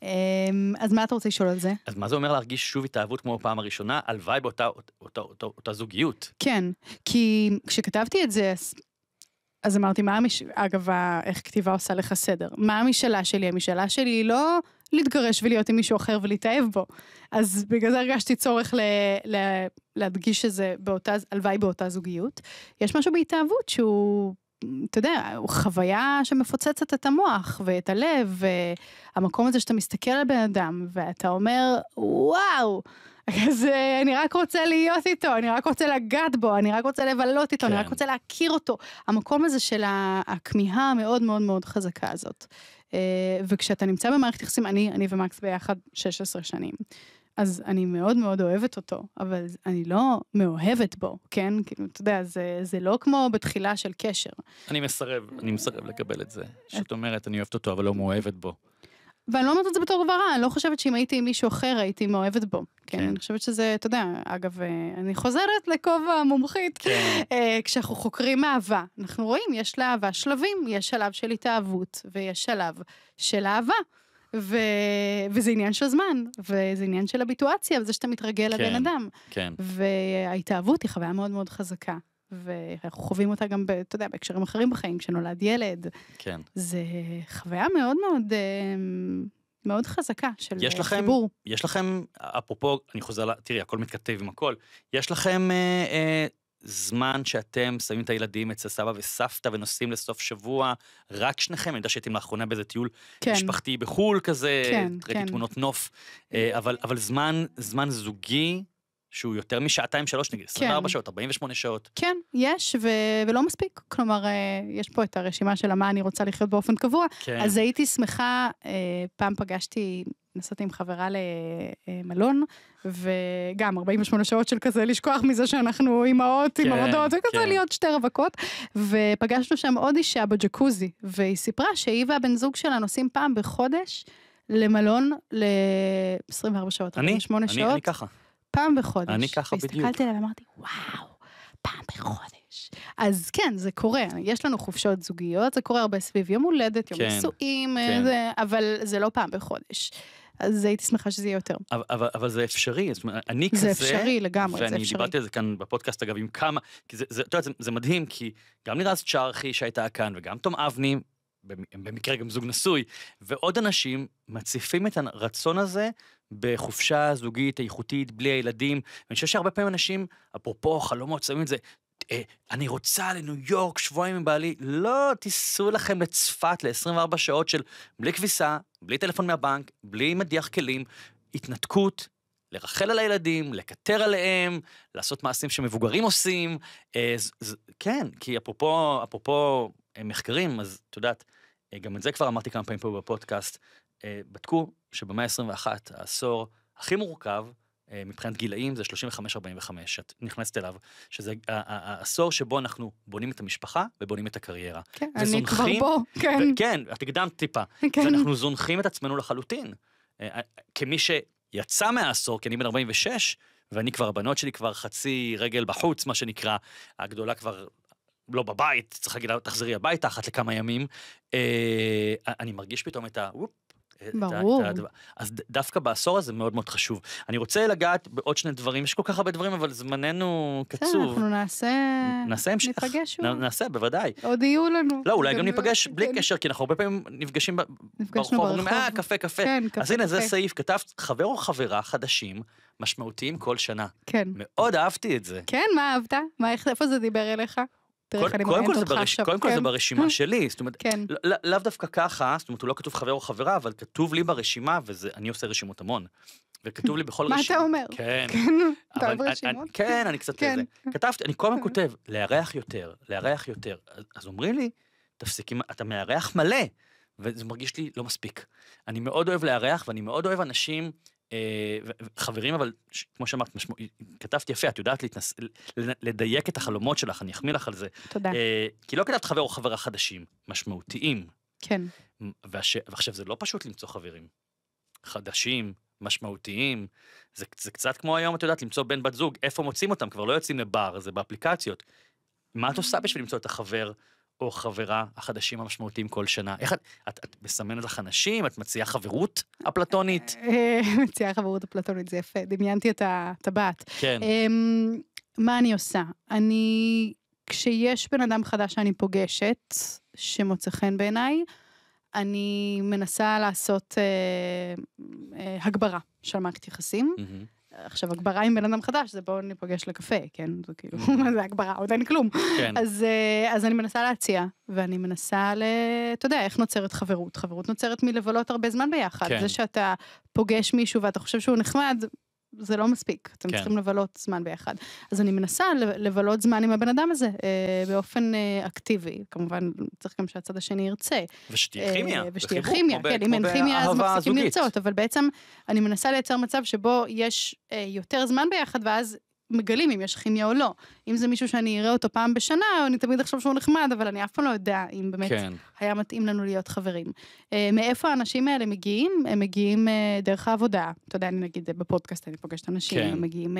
אמ, אז מה אתה רוצה לשאול על זה? אז מה זה אומר להרגיש שוב התאהבות כמו בפעם הראשונה? הלוואי באותה אותה, אותה, אותה, אותה זוגיות. כן, כי כשכתבתי את זה, אז אמרתי, מה המש... אגב, איך כתיבה עושה לך סדר? מה המשאלה שלי? המשאלה שלי היא לא להתגרש ולהיות עם מישהו אחר ולהתאהב בו. אז בגלל זה הרגשתי צורך ל... ל... להדגיש שזה באותה, הלוואי באותה זוגיות. יש משהו בהתאהבות שהוא, אתה יודע, הוא חוויה שמפוצצת את המוח ואת הלב, והמקום הזה שאתה מסתכל על בן אדם ואתה אומר, וואו. אז אה, אני רק רוצה להיות איתו, אני רק רוצה לגעת בו, אני רק רוצה לבלות איתו, כן. אני רק כן. רוצה להכיר אותו. המקום הזה של הכמיהה המאוד מאוד מאוד חזקה הזאת. אה, וכשאתה נמצא במערכת יחסים, אני, אני ומקס ביחד 16 שנים. אז אני מאוד מאוד אוהבת אותו, אבל אני לא מאוהבת בו, כן? כאילו, אתה יודע, זה, זה לא כמו בתחילה של קשר. אני מסרב, אני מסרב לקבל את זה. אה. שאת אומרת, אני אוהבת אותו, אבל לא מאוהבת בו. ואני לא אומרת את זה בתור דבר אני לא חושבת שאם הייתי עם מישהו אחר הייתי מאוהבת בו. כן, כן. אני חושבת שזה, אתה יודע, אגב, אה, אני חוזרת לכובע המומחית. כן. אה, כשאנחנו חוקרים אהבה, אנחנו רואים, יש לאהבה שלבים, יש שלב של התאהבות, ויש שלב של אהבה. ו... וזה עניין של זמן, וזה עניין של הביטואציה, וזה שאתה מתרגל כן, לבן אדם. כן. וההתאהבות היא חוויה מאוד מאוד חזקה. ואנחנו חווים אותה גם, אתה יודע, בהקשרים אחרים בחיים, כשנולד ילד. כן. זה חוויה מאוד מאוד... אה, מאוד חזקה של יש לכם, חיבור. יש לכם, אפרופו, אני חוזר, לה, תראי, הכל מתכתב עם הכל, יש לכם אה, אה, זמן שאתם שמים את הילדים אצל סבא וסבתא ונוסעים לסוף שבוע, רק שניכם, אני יודע שהייתם לאחרונה באיזה טיול כן. משפחתי בחו"ל כזה, כן, ראיתי כן. תמונות נוף, אה, אבל, אבל זמן, זמן זוגי שהוא יותר משעתיים שלוש נגיד, 24 כן. שעות, 48 שעות. כן, יש, ו... ולא מספיק. כלומר, אה, יש פה את הרשימה של מה אני רוצה לחיות באופן קבוע. כן. אז הייתי שמחה, אה, פעם פגשתי, נסעתי עם חברה למלון, אה, וגם 48 שעות של כזה לשכוח מזה שאנחנו אימהות, כן, עם עבודות, וכזה כן. להיות שתי רווקות. ופגשנו שם עוד אישה בג'קוזי, והיא סיפרה שהיא והבן זוג שלה נוסעים פעם בחודש למלון ל-24 שעות, אני, 48 אני, שעות. אני, אני ככה. פעם בחודש. אני ככה בדיוק. והסתכלתי עליה ואמרתי, וואו, פעם בחודש. אז כן, זה קורה, יש לנו חופשות זוגיות, זה קורה הרבה סביב יום הולדת, יום כן, נישואים, אה, כן, כן. אבל זה לא פעם בחודש. אז הייתי שמחה שזה יהיה יותר. אבל, אבל, אבל זה אפשרי, זאת אומרת, אני זה כזה... זה אפשרי לגמרי, זה אפשרי. ואני דיברתי על זה כאן בפודקאסט, אגב, עם כמה, כי זה, זה, זה, זה מדהים, כי גם לירז צ'רחי שהייתה כאן, וגם תום אבני, הם במקרה גם זוג נשוי, ועוד אנשים מציפים את הרצון הזה בחופשה זוגית איכותית, בלי הילדים. ואני חושב שהרבה פעמים אנשים, אפרופו חלומות, שמים את זה, אה, אני רוצה לניו יורק שבועיים עם בעלי, לא, תיסעו לכם לצפת ל-24 שעות של בלי כביסה, בלי טלפון מהבנק, בלי מדיח כלים, התנתקות, לרחל על הילדים, לקטר עליהם, לעשות מעשים שמבוגרים עושים. אז, אה, אז, כן, כי אפרופו, אפרופו אה, מחקרים, אז את יודעת, אה, גם את זה כבר אמרתי כמה פעמים פה בפודקאסט, אה, בדקו שבמאה ה-21, העשור הכי מורכב, מבחינת גילאים זה 35-45, שאת נכנסת אליו, שזה העשור שבו אנחנו בונים את המשפחה ובונים את הקריירה. כן, אני כבר פה, כן. כן, את הקדמת טיפה. כן. ואנחנו זונחים את עצמנו לחלוטין. כמי שיצא מהעשור, כי אני בן 46, ואני כבר, הבנות שלי כבר חצי רגל בחוץ, מה שנקרא, הגדולה כבר לא בבית, צריך להגיד לה, תחזרי הביתה אחת לכמה ימים, אה, אני מרגיש פתאום את ה... וופ, ברור. את, ה... אז דווקא בעשור הזה מאוד מאוד חשוב. אני רוצה לגעת בעוד שני דברים, יש כל כך הרבה דברים, אבל זמננו קצוב. אנחנו נעשה... נעשה המשך. ניפגש שוב. נעשה, בוודאי. עוד יהיו לנו. לא, אולי גם ניפגש בלי כן. קשר, כי אנחנו הרבה פעמים נפגשים ברחוב, נפגשנו ברחוב. אה, קפה, קפה. כן, קפה. אז הנה, קפה. זה סעיף, כתבת חבר או חברה חדשים, משמעותיים כל שנה. כן. מאוד אהבתי את זה. כן, מה אהבת? מה, איפה זה דיבר אליך? תראה איך אני מראיינת אותך עכשיו. קודם כל זה כן. ברשימה אה, שלי, זאת אומרת, כן. לא- לא- לאו דווקא ככה, זאת אומרת, הוא לא כתוב חבר או חברה, אבל כתוב לי ברשימה, ואני עושה רשימות המון. וכתוב לי בכל רשימה. מה אתה אומר? כן. כן אתה אוהב רשימות? כן, אני קצת כזה. כתבתי, אני כל הזמן אה. כותב, לארח יותר, לארח יותר. אז אומרים לי, תפסיקי, אתה מארח מלא, וזה מרגיש לי לא מספיק. אני מאוד אוהב לארח, ואני מאוד אוהב אנשים אה, חברים, אבל כמו שאמרת, משמע, כתבת יפה, את יודעת להתנס... לדייק את החלומות שלך, אני אחמיא לך על זה. תודה. אה, כי לא כתבת חבר או חברה חדשים, משמעותיים. כן. והש... ועכשיו, זה לא פשוט למצוא חברים. חדשים, משמעותיים, זה, זה קצת כמו היום, את יודעת, למצוא בן בת זוג, איפה מוצאים אותם? כבר לא יוצאים לבר, זה באפליקציות. מה את עושה בשביל למצוא את החבר או חברה החדשים המשמעותיים כל שנה? איך את, את, את מסמנת לך אנשים? את מציעה חברות אפלטונית? מציעה חברות אפלטונית, זה יפה, דמיינתי את הטבעת. כן. Um, מה אני עושה? אני, כשיש בן אדם חדש שאני פוגשת, שמוצא חן בעיניי, אני מנסה לעשות אה, אה, הגברה של מערכת יחסים. Mm-hmm. עכשיו, הגברה עם בן אדם חדש, זה בואו ניפגש לקפה, כן? זה כאילו, מה mm. זה הגברה, עוד אין כלום. כן. אז, אה, אז אני מנסה להציע, ואני מנסה ל... אתה יודע, איך נוצרת חברות? חברות נוצרת מלבלות הרבה זמן ביחד. כן. זה שאתה פוגש מישהו ואתה חושב שהוא נחמד, זה לא מספיק, אתם כן. צריכים לבלות זמן ביחד. אז אני מנסה לבלות זמן עם הבן אדם הזה אה, באופן אה, אקטיבי. כמובן, צריך גם שהצד השני ירצה. ושתהיה אה, כימיה. אה, ושתהיה כימיה, כן, ב... אם אין כימיה אז מפסיקים לרצות, אבל בעצם אני מנסה לייצר מצב שבו יש אה, יותר זמן ביחד, ואז מגלים אם יש כימיה או לא. אם זה מישהו שאני אראה אותו פעם בשנה, אני תמיד אחשוב שהוא נחמד, אבל אני אף פעם לא יודע אם באמת כן. היה מתאים לנו להיות חברים. אה, מאיפה האנשים האלה מגיעים? הם מגיעים אה, דרך העבודה. אתה יודע, אני נגיד אה, בפודקאסט, אני פוגשת אנשים, כן. הם מגיעים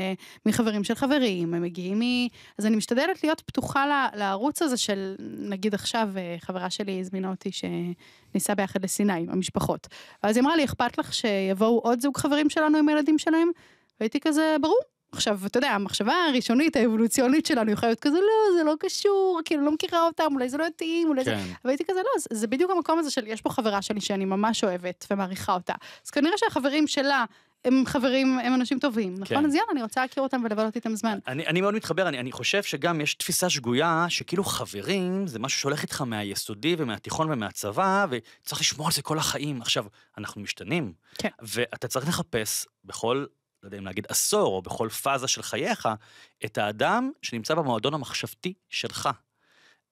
מחברים של חברים, הם מגיעים מ... אז אני משתדלת להיות פתוחה לערוץ הזה של, נגיד עכשיו, חברה שלי הזמינה אותי שניסע ביחד לסיני עם המשפחות. ואז היא אמרה לי, אכפת לך שיבואו עוד זוג חברים שלנו עם הילדים שלהם? והייתי כזה, ברור. עכשיו, אתה יודע, המחשבה הראשונית האבולוציונית שלנו יכולה להיות כזה, לא, זה לא קשור, כאילו, לא מכירה אותם, אולי זה לא יתאים, אולי כן. זה... אבל הייתי כזה, לא, זה, זה בדיוק המקום הזה של, יש פה חברה שלי שאני ממש אוהבת ומעריכה אותה. אז כנראה שהחברים שלה... הם חברים, הם אנשים טובים, נכון? כן. אז יאללה, אני רוצה להכיר אותם ולבלות איתם זמן. אני, אני מאוד מתחבר, אני, אני חושב שגם יש תפיסה שגויה, שכאילו חברים זה משהו שהולך איתך מהיסודי ומהתיכון ומהצבא, וצריך לשמור על זה כל החיים. עכשיו, אנחנו משתנים, כן. ואתה צריך לחפש בכל לא יודע אם להגיד עשור, או בכל פאזה של חייך, את האדם שנמצא במועדון המחשבתי שלך.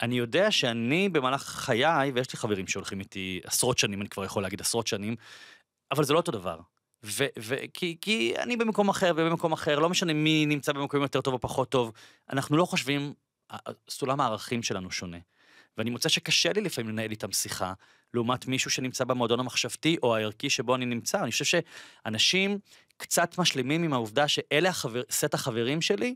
אני יודע שאני במהלך חיי, ויש לי חברים שהולכים איתי עשרות שנים, אני כבר יכול להגיד עשרות שנים, אבל זה לא אותו דבר. וכי כי אני במקום אחר ובמקום אחר, לא משנה מי נמצא במקום יותר טוב או פחות טוב, אנחנו לא חושבים, סולם הערכים שלנו שונה. ואני מוצא שקשה לי לפעמים לנהל איתם שיחה, לעומת מישהו שנמצא במועדון המחשבתי או הערכי שבו אני נמצא. אני חושב שאנשים קצת משלימים עם העובדה שאלה החבר, סט החברים שלי,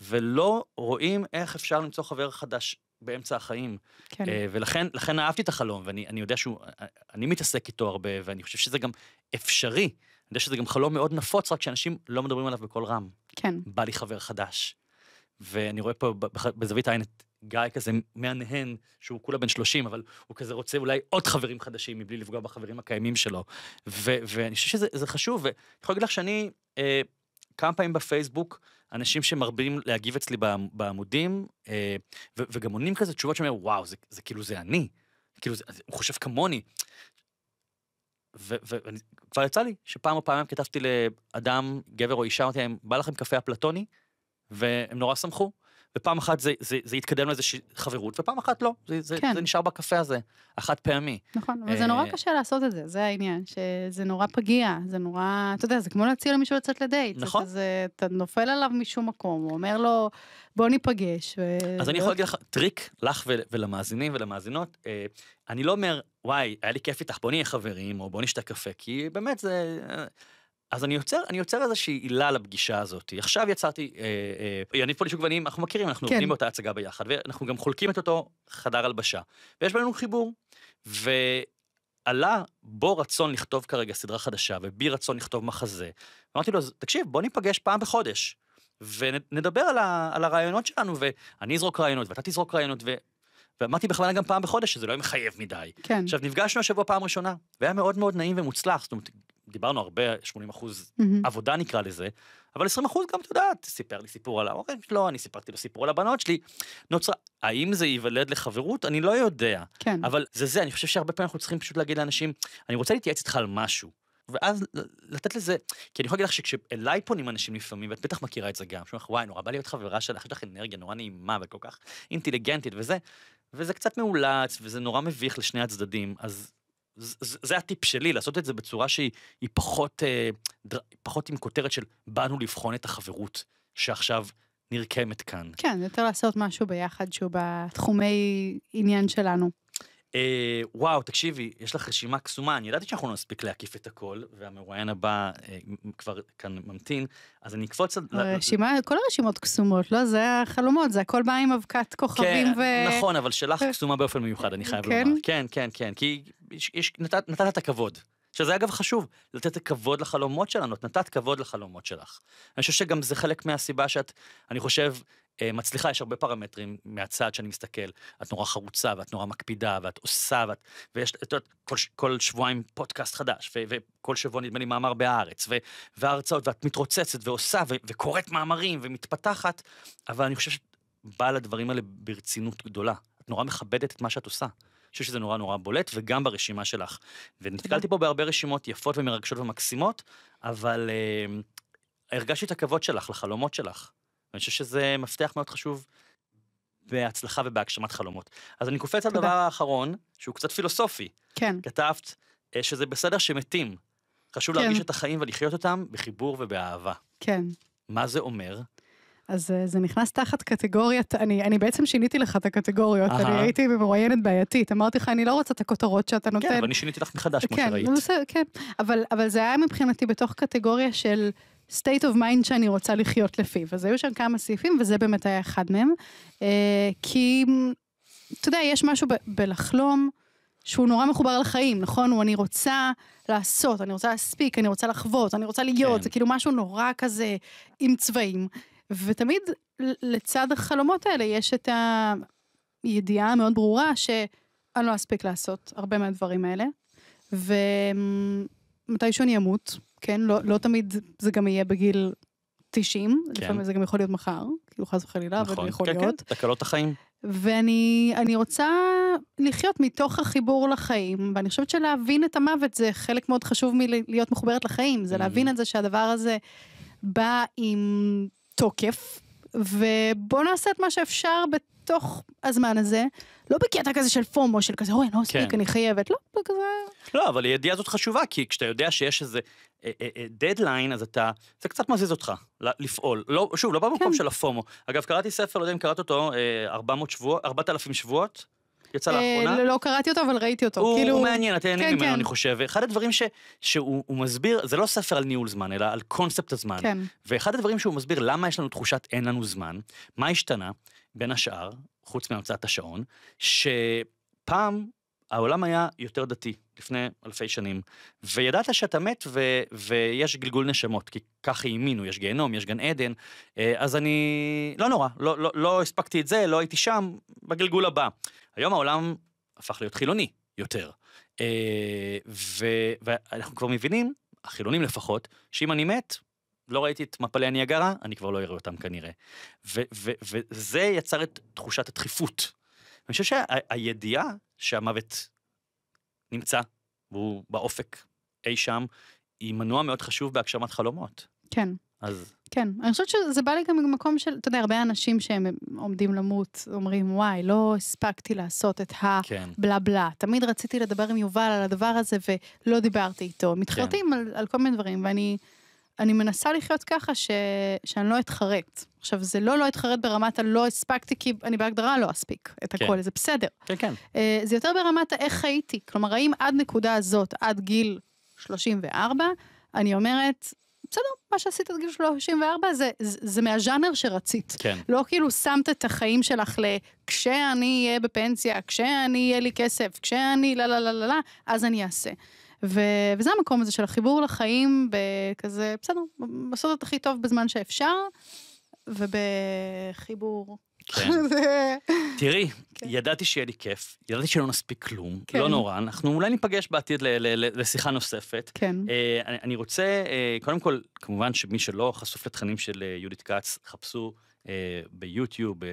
ולא רואים איך אפשר למצוא חבר חדש באמצע החיים. כן. אה, ולכן לכן אהבתי את החלום, ואני יודע שהוא, אה, אני מתעסק איתו הרבה, ואני חושב שזה גם אפשרי. אני יודע שזה גם חלום מאוד נפוץ, רק שאנשים לא מדברים עליו בקול רם. כן. בא לי חבר חדש. ואני רואה פה בזווית העין את גיא כזה מהנהן, שהוא כולה בן 30, אבל הוא כזה רוצה אולי עוד חברים חדשים מבלי לפגוע בחברים הקיימים שלו. ו, ואני חושב שזה חשוב, ואני יכול להגיד לך שאני, אה, כמה פעמים בפייסבוק, אנשים שמרבים להגיב אצלי בעמודים, אה, ו, וגם עונים כזה תשובות שאומרים, וואו, זה, זה כאילו זה אני, כאילו זה, הוא חושב כמוני. וכבר יצא לי שפעם או פעמיים כתבתי לאדם, גבר או אישה, אמרתי להם, בא לכם קפה אפלטוני? והם נורא שמחו. ופעם אחת זה, זה, זה יתקדם לאיזושהי חברות, ופעם אחת לא, זה, זה, כן. זה נשאר בקפה הזה, החד פעמי. נכון, אבל זה נורא אה, קשה לעשות את זה, זה העניין, שזה נורא פגיע, זה נורא, אתה יודע, זה כמו להציע למישהו לצאת לדייט. נכון. זה, אתה נופל עליו משום מקום, הוא אומר לו, בוא ניפגש. ו... אז אני יכול להגיד לך טריק, לך ולמאזינים ולמאזינות, אה, אני לא אומר, וואי, היה לי כיף איתך, בוא נהיה חברים, או בוא נשתה קפה, כי באמת זה... אה, אז אני יוצר, אני יוצר איזושהי עילה לפגישה הזאת. עכשיו יצרתי, אה, אה, יניב פוליש ואני, אנחנו מכירים, אנחנו כן. עובדים באותה הצגה ביחד, ואנחנו גם חולקים את אותו חדר הלבשה. ויש בינינו חיבור. ועלה בו רצון לכתוב כרגע סדרה חדשה, ובי רצון לכתוב מחזה. אמרתי לו, אז תקשיב, בוא ניפגש פעם בחודש, ונדבר על, ה, על הרעיונות שלנו, ואני אזרוק רעיונות, ואתה תזרוק רעיונות, ו... ואמרתי בכוונה גם פעם בחודש שזה לא יהיה מחייב מדי. כן. עכשיו נפגשנו השבוע פעם ראשונה, והיה מאוד מאוד נעים ומוצלח, זאת אומרת, דיברנו הרבה, 80 אחוז mm-hmm. עבודה נקרא לזה, אבל 20 אחוז גם, את יודעת, סיפר לי סיפור על ההורים שלו, אני סיפרתי לו סיפור על הבנות שלי. נוצרה, האם זה ייוולד לחברות? אני לא יודע. כן. אבל זה זה, אני חושב שהרבה פעמים אנחנו צריכים פשוט להגיד לאנשים, אני רוצה להתייעץ איתך על משהו. ואז לתת לזה, כי אני יכול להגיד לך שכשאליי פונים אנשים לפעמים, ואת בטח מכירה את זה גם, שאומרים לך, וואי, נורא בא להיות חברה שלך, יש לך אנרגיה נורא נעימה וכל כך אינטליגנטית וזה, וזה קצת מאולץ, וזה נורא מביך לשני הצדדים, אז זה, הטיפ שלי, לעשות את זה בצורה שהיא פחות, אה, פחות עם כותרת של באנו לבחון את החברות שעכשיו נרקמת כאן. כן, יותר לעשות משהו ביחד שהוא בתחומי עניין שלנו. אה, וואו, תקשיבי, יש לך רשימה קסומה, אני ידעתי שאנחנו לא נספיק להקיף את הכל, והמרואיין הבא אה, כבר כאן ממתין, אז אני אקפוץ... רשימה, ל... כל הרשימות קסומות, לא? זה החלומות, זה הכל בא עם אבקת כוכבים כן, ו... נכון, אבל שלך קסומה באופן מיוחד, אני חייב כן? לומר. כן, כן, כן, כי יש, יש, נתת, נתת את הכבוד. שזה אגב חשוב, לתת כבוד לחלומות שלנו, את נתת כבוד לחלומות שלך. אני חושב שגם זה חלק מהסיבה שאת, אני חושב, אה, מצליחה, יש הרבה פרמטרים מהצד שאני מסתכל, את נורא חרוצה ואת נורא מקפידה ואת עושה ואת, ויש, את יודעת, כל, כל שבועיים פודקאסט חדש, ו, וכל שבוע נדמה לי מאמר בהארץ, ו, והרצאות, ואת מתרוצצת ועושה ו, וקוראת מאמרים ומתפתחת, אבל אני חושב שאת לדברים האלה ברצינות גדולה. את נורא מכבדת את מה שאת עושה. אני חושב שזה נורא נורא בולט, וגם ברשימה שלך. ונתקלתי פה בהרבה רשימות יפות ומרגשות ומקסימות, אבל אה, הרגשתי את הכבוד שלך לחלומות שלך. ואני חושב שזה מפתח מאוד חשוב בהצלחה ובהגשמת חלומות. אז אני קופץ על הדבר האחרון, שהוא קצת פילוסופי. כן. כתבת אה, שזה בסדר שמתים. חשוב כן. להרגיש את החיים ולחיות אותם בחיבור ובאהבה. כן. מה זה אומר? אז אה, זה נכנס תחת קטגוריית, אני, אני בעצם שיניתי לך את הקטגוריות, Aha. אני הייתי מרואיינת בעייתית, אמרתי לך, אני לא רוצה את הכותרות שאתה כן, נותן. כן, אבל אני שיניתי לך מחדש, כמו כן, שראית. כן, אבל, אבל זה היה מבחינתי בתוך קטגוריה של state of mind שאני רוצה לחיות לפיו. אז היו שם כמה סעיפים, וזה באמת היה אחד מהם. אה, כי, אתה יודע, יש משהו ב- בלחלום. שהוא נורא מחובר לחיים, נכון? הוא אני רוצה לעשות, אני רוצה להספיק, אני רוצה לחוות, אני רוצה להיות, כן. זה כאילו משהו נורא כזה עם צבעים. ותמיד לצד החלומות האלה יש את הידיעה המאוד ברורה שאני לא אספיק לעשות הרבה מהדברים האלה, ומתישהו אני אמות, כן? לא, לא תמיד זה גם יהיה בגיל 90, כן. לפעמים זה גם יכול להיות מחר, כאילו חס וחלילה, נכון, אבל יכול כן, להיות. כן, כן, תקלות החיים. ואני רוצה לחיות מתוך החיבור לחיים, ואני חושבת שלהבין את המוות זה חלק מאוד חשוב מלהיות מחוברת לחיים, זה mm-hmm. להבין את זה שהדבר הזה בא עם תוקף, ובוא נעשה את מה שאפשר בת... בתוך הזמן הזה, לא בקטע כזה של פומו, של כזה, אוי, אני לא מספיק, כן. אני חייבת, לא, בכזה... לא, אבל הידיעה הזאת חשובה, כי כשאתה יודע שיש איזה דדליין, אה, אה, אה, אז אתה, זה קצת מזיז אותך לפעול. לא, שוב, לא במקום כן. של הפומו. אגב, קראתי ספר, לא יודע אם קראת אותו, 400 שבועות, 4,000 שבועות. יצא לאחרונה. אה, לא, לא קראתי אותו, אבל ראיתי אותו. הוא, כאילו... הוא מעניין, את תהנה כן, ממנו, כן. אני חושב. אחד הדברים ש, שהוא מסביר, זה לא ספר על ניהול זמן, אלא על קונספט הזמן. כן. ואחד הדברים שהוא מסביר למה יש לנו תחושת אין לנו זמן, מה השתנה, בין השאר, חוץ מהמצאת השעון, שפעם העולם היה יותר דתי, לפני אלפי שנים, וידעת שאתה מת ו, ויש גלגול נשמות, כי ככה האמינו, יש גיהנום, יש גן עדן, אה, אז אני, לא נורא, לא, לא, לא הספקתי את זה, לא הייתי שם, בגלגול הבא. היום העולם הפך להיות חילוני יותר. אה, ו, ואנחנו כבר מבינים, החילונים לפחות, שאם אני מת, לא ראיתי את מפלי הניאגרה, אני כבר לא אראה אותם כנראה. ו, ו, וזה יצר את תחושת הדחיפות. אני חושב שהידיעה שהמוות נמצא, והוא באופק אי שם, היא מנוע מאוד חשוב בהגשמת חלומות. כן. אז... כן, אני חושבת שזה בא לי גם ממקום של, אתה יודע, הרבה אנשים שהם עומדים למות, אומרים, וואי, לא הספקתי לעשות את הבלה כן. בלה. תמיד רציתי לדבר עם יובל על הדבר הזה ולא דיברתי איתו. כן. מתחרטים כן. על, על כל מיני דברים, ואני אני מנסה לחיות ככה ש, שאני לא אתחרט. עכשיו, זה לא לא אתחרט ברמת הלא הספקתי, כי אני בהגדרה לא אספיק את כן. הכל, כן. זה בסדר. כן, כן. אה, זה יותר ברמת האיך הייתי. כלומר, האם עד נקודה הזאת, עד גיל 34, אני אומרת, בסדר, מה שעשית עד גיל 34 זה, זה, זה מהז'אנר שרצית. כן. לא כאילו שמת את החיים שלך ל... כשאני אהיה בפנסיה, כשאני אהיה לי כסף, כשאני לה לה לה לה לה, אז אני אעשה. ו... וזה המקום הזה של החיבור לחיים, בכזה, בסדר, לעשות את הכי טוב בזמן שאפשר, ובחיבור כן. תראי, כן. ידעתי שיהיה לי כיף, ידעתי שלא נספיק כלום, כן. לא נורא, אנחנו אולי ניפגש בעתיד ל- ל- ל- לשיחה נוספת. כן. אה, אני, אני רוצה, אה, קודם כל, כמובן שמי שלא חשוף לתכנים של אה, יהודית כץ, חפשו אה, ביוטיוב, אה,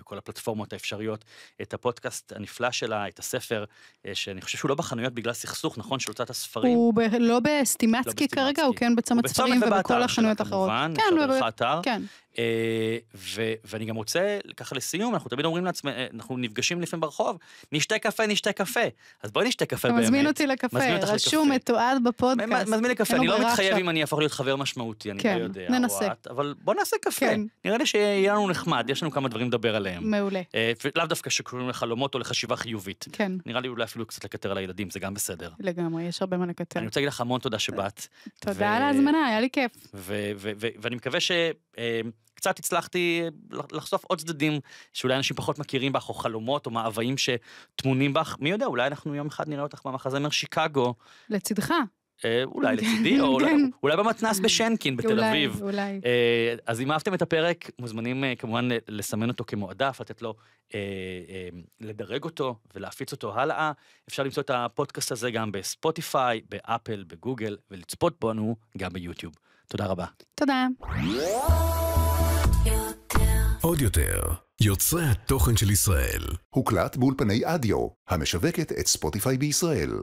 בכל הפלטפורמות האפשריות, את הפודקאסט הנפלא שלה, את הספר, אה, שאני חושב שהוא לא בחנויות בגלל סכסוך, נכון, של הוצאת הספרים. הוא ב- לא בסטימצקי לא כרגע, הוא כן בצומת ספרים ובכל החנויות האחרות. כן, ובאתר. כן. אה, ו, ואני גם רוצה, ככה לסיום, אנחנו תמיד אומרים לעצמנו, אה, אנחנו נפגשים לפעמים ברחוב, נשתה קפה, נשתה קפה. אז בואי נשתה קפה באמת. מזמין אותי לקפה, רשום, מתועד בפודקאסט. מזמין לקפה, אני לא מתחייב אם אני אהפוך להיות חבר משמעותי, אני לא כן, יודע. כן, ננסה. אבל בוא נעשה קפה. כן. נראה לי שיהיה לנו נחמד, יש לנו כמה דברים לדבר עליהם. מעולה. אה, לאו דווקא שקוראים לחלומות או לחשיבה חיובית. כן. נראה לי אולי אפילו קצת לקטר על הילדים, זה גם בסדר. לגמרי, יש הרבה מה לקטר. אני רוצה להגיד לך המון תודה שבאת. תודה על ההזמנה, היה לי כיף. ואני מקווה ש... אמ, קצת הצלחתי לחשוף עוד צדדים שאולי אנשים פחות מכירים בך, או חלומות, או מאוויים שטמונים בך. מי יודע, אולי אנחנו יום אחד נראה אותך במחזמר שיקגו. לצדך. אה, אולי כן, לצידי, או כן. אולי, במתנס בשנקין בתל אביב. אולי, אולי. אה, אז אם אהבתם את הפרק, מוזמנים אה, כמובן לסמן אותו כמועדף, לתת לו, אמ, לדרג אותו ולהפיץ אותו הלאה. אפשר למצוא את הפודקאסט הזה גם בספוטיפיי, באפל, בגוגל, ולצפות בנו גם ביוטיוב. תודה רבה. תודה. עוד יותר, יוצרי התוכן של ישראל. הוקלט באולפני אדיו, המשווקת את ספוטיפיי בישראל.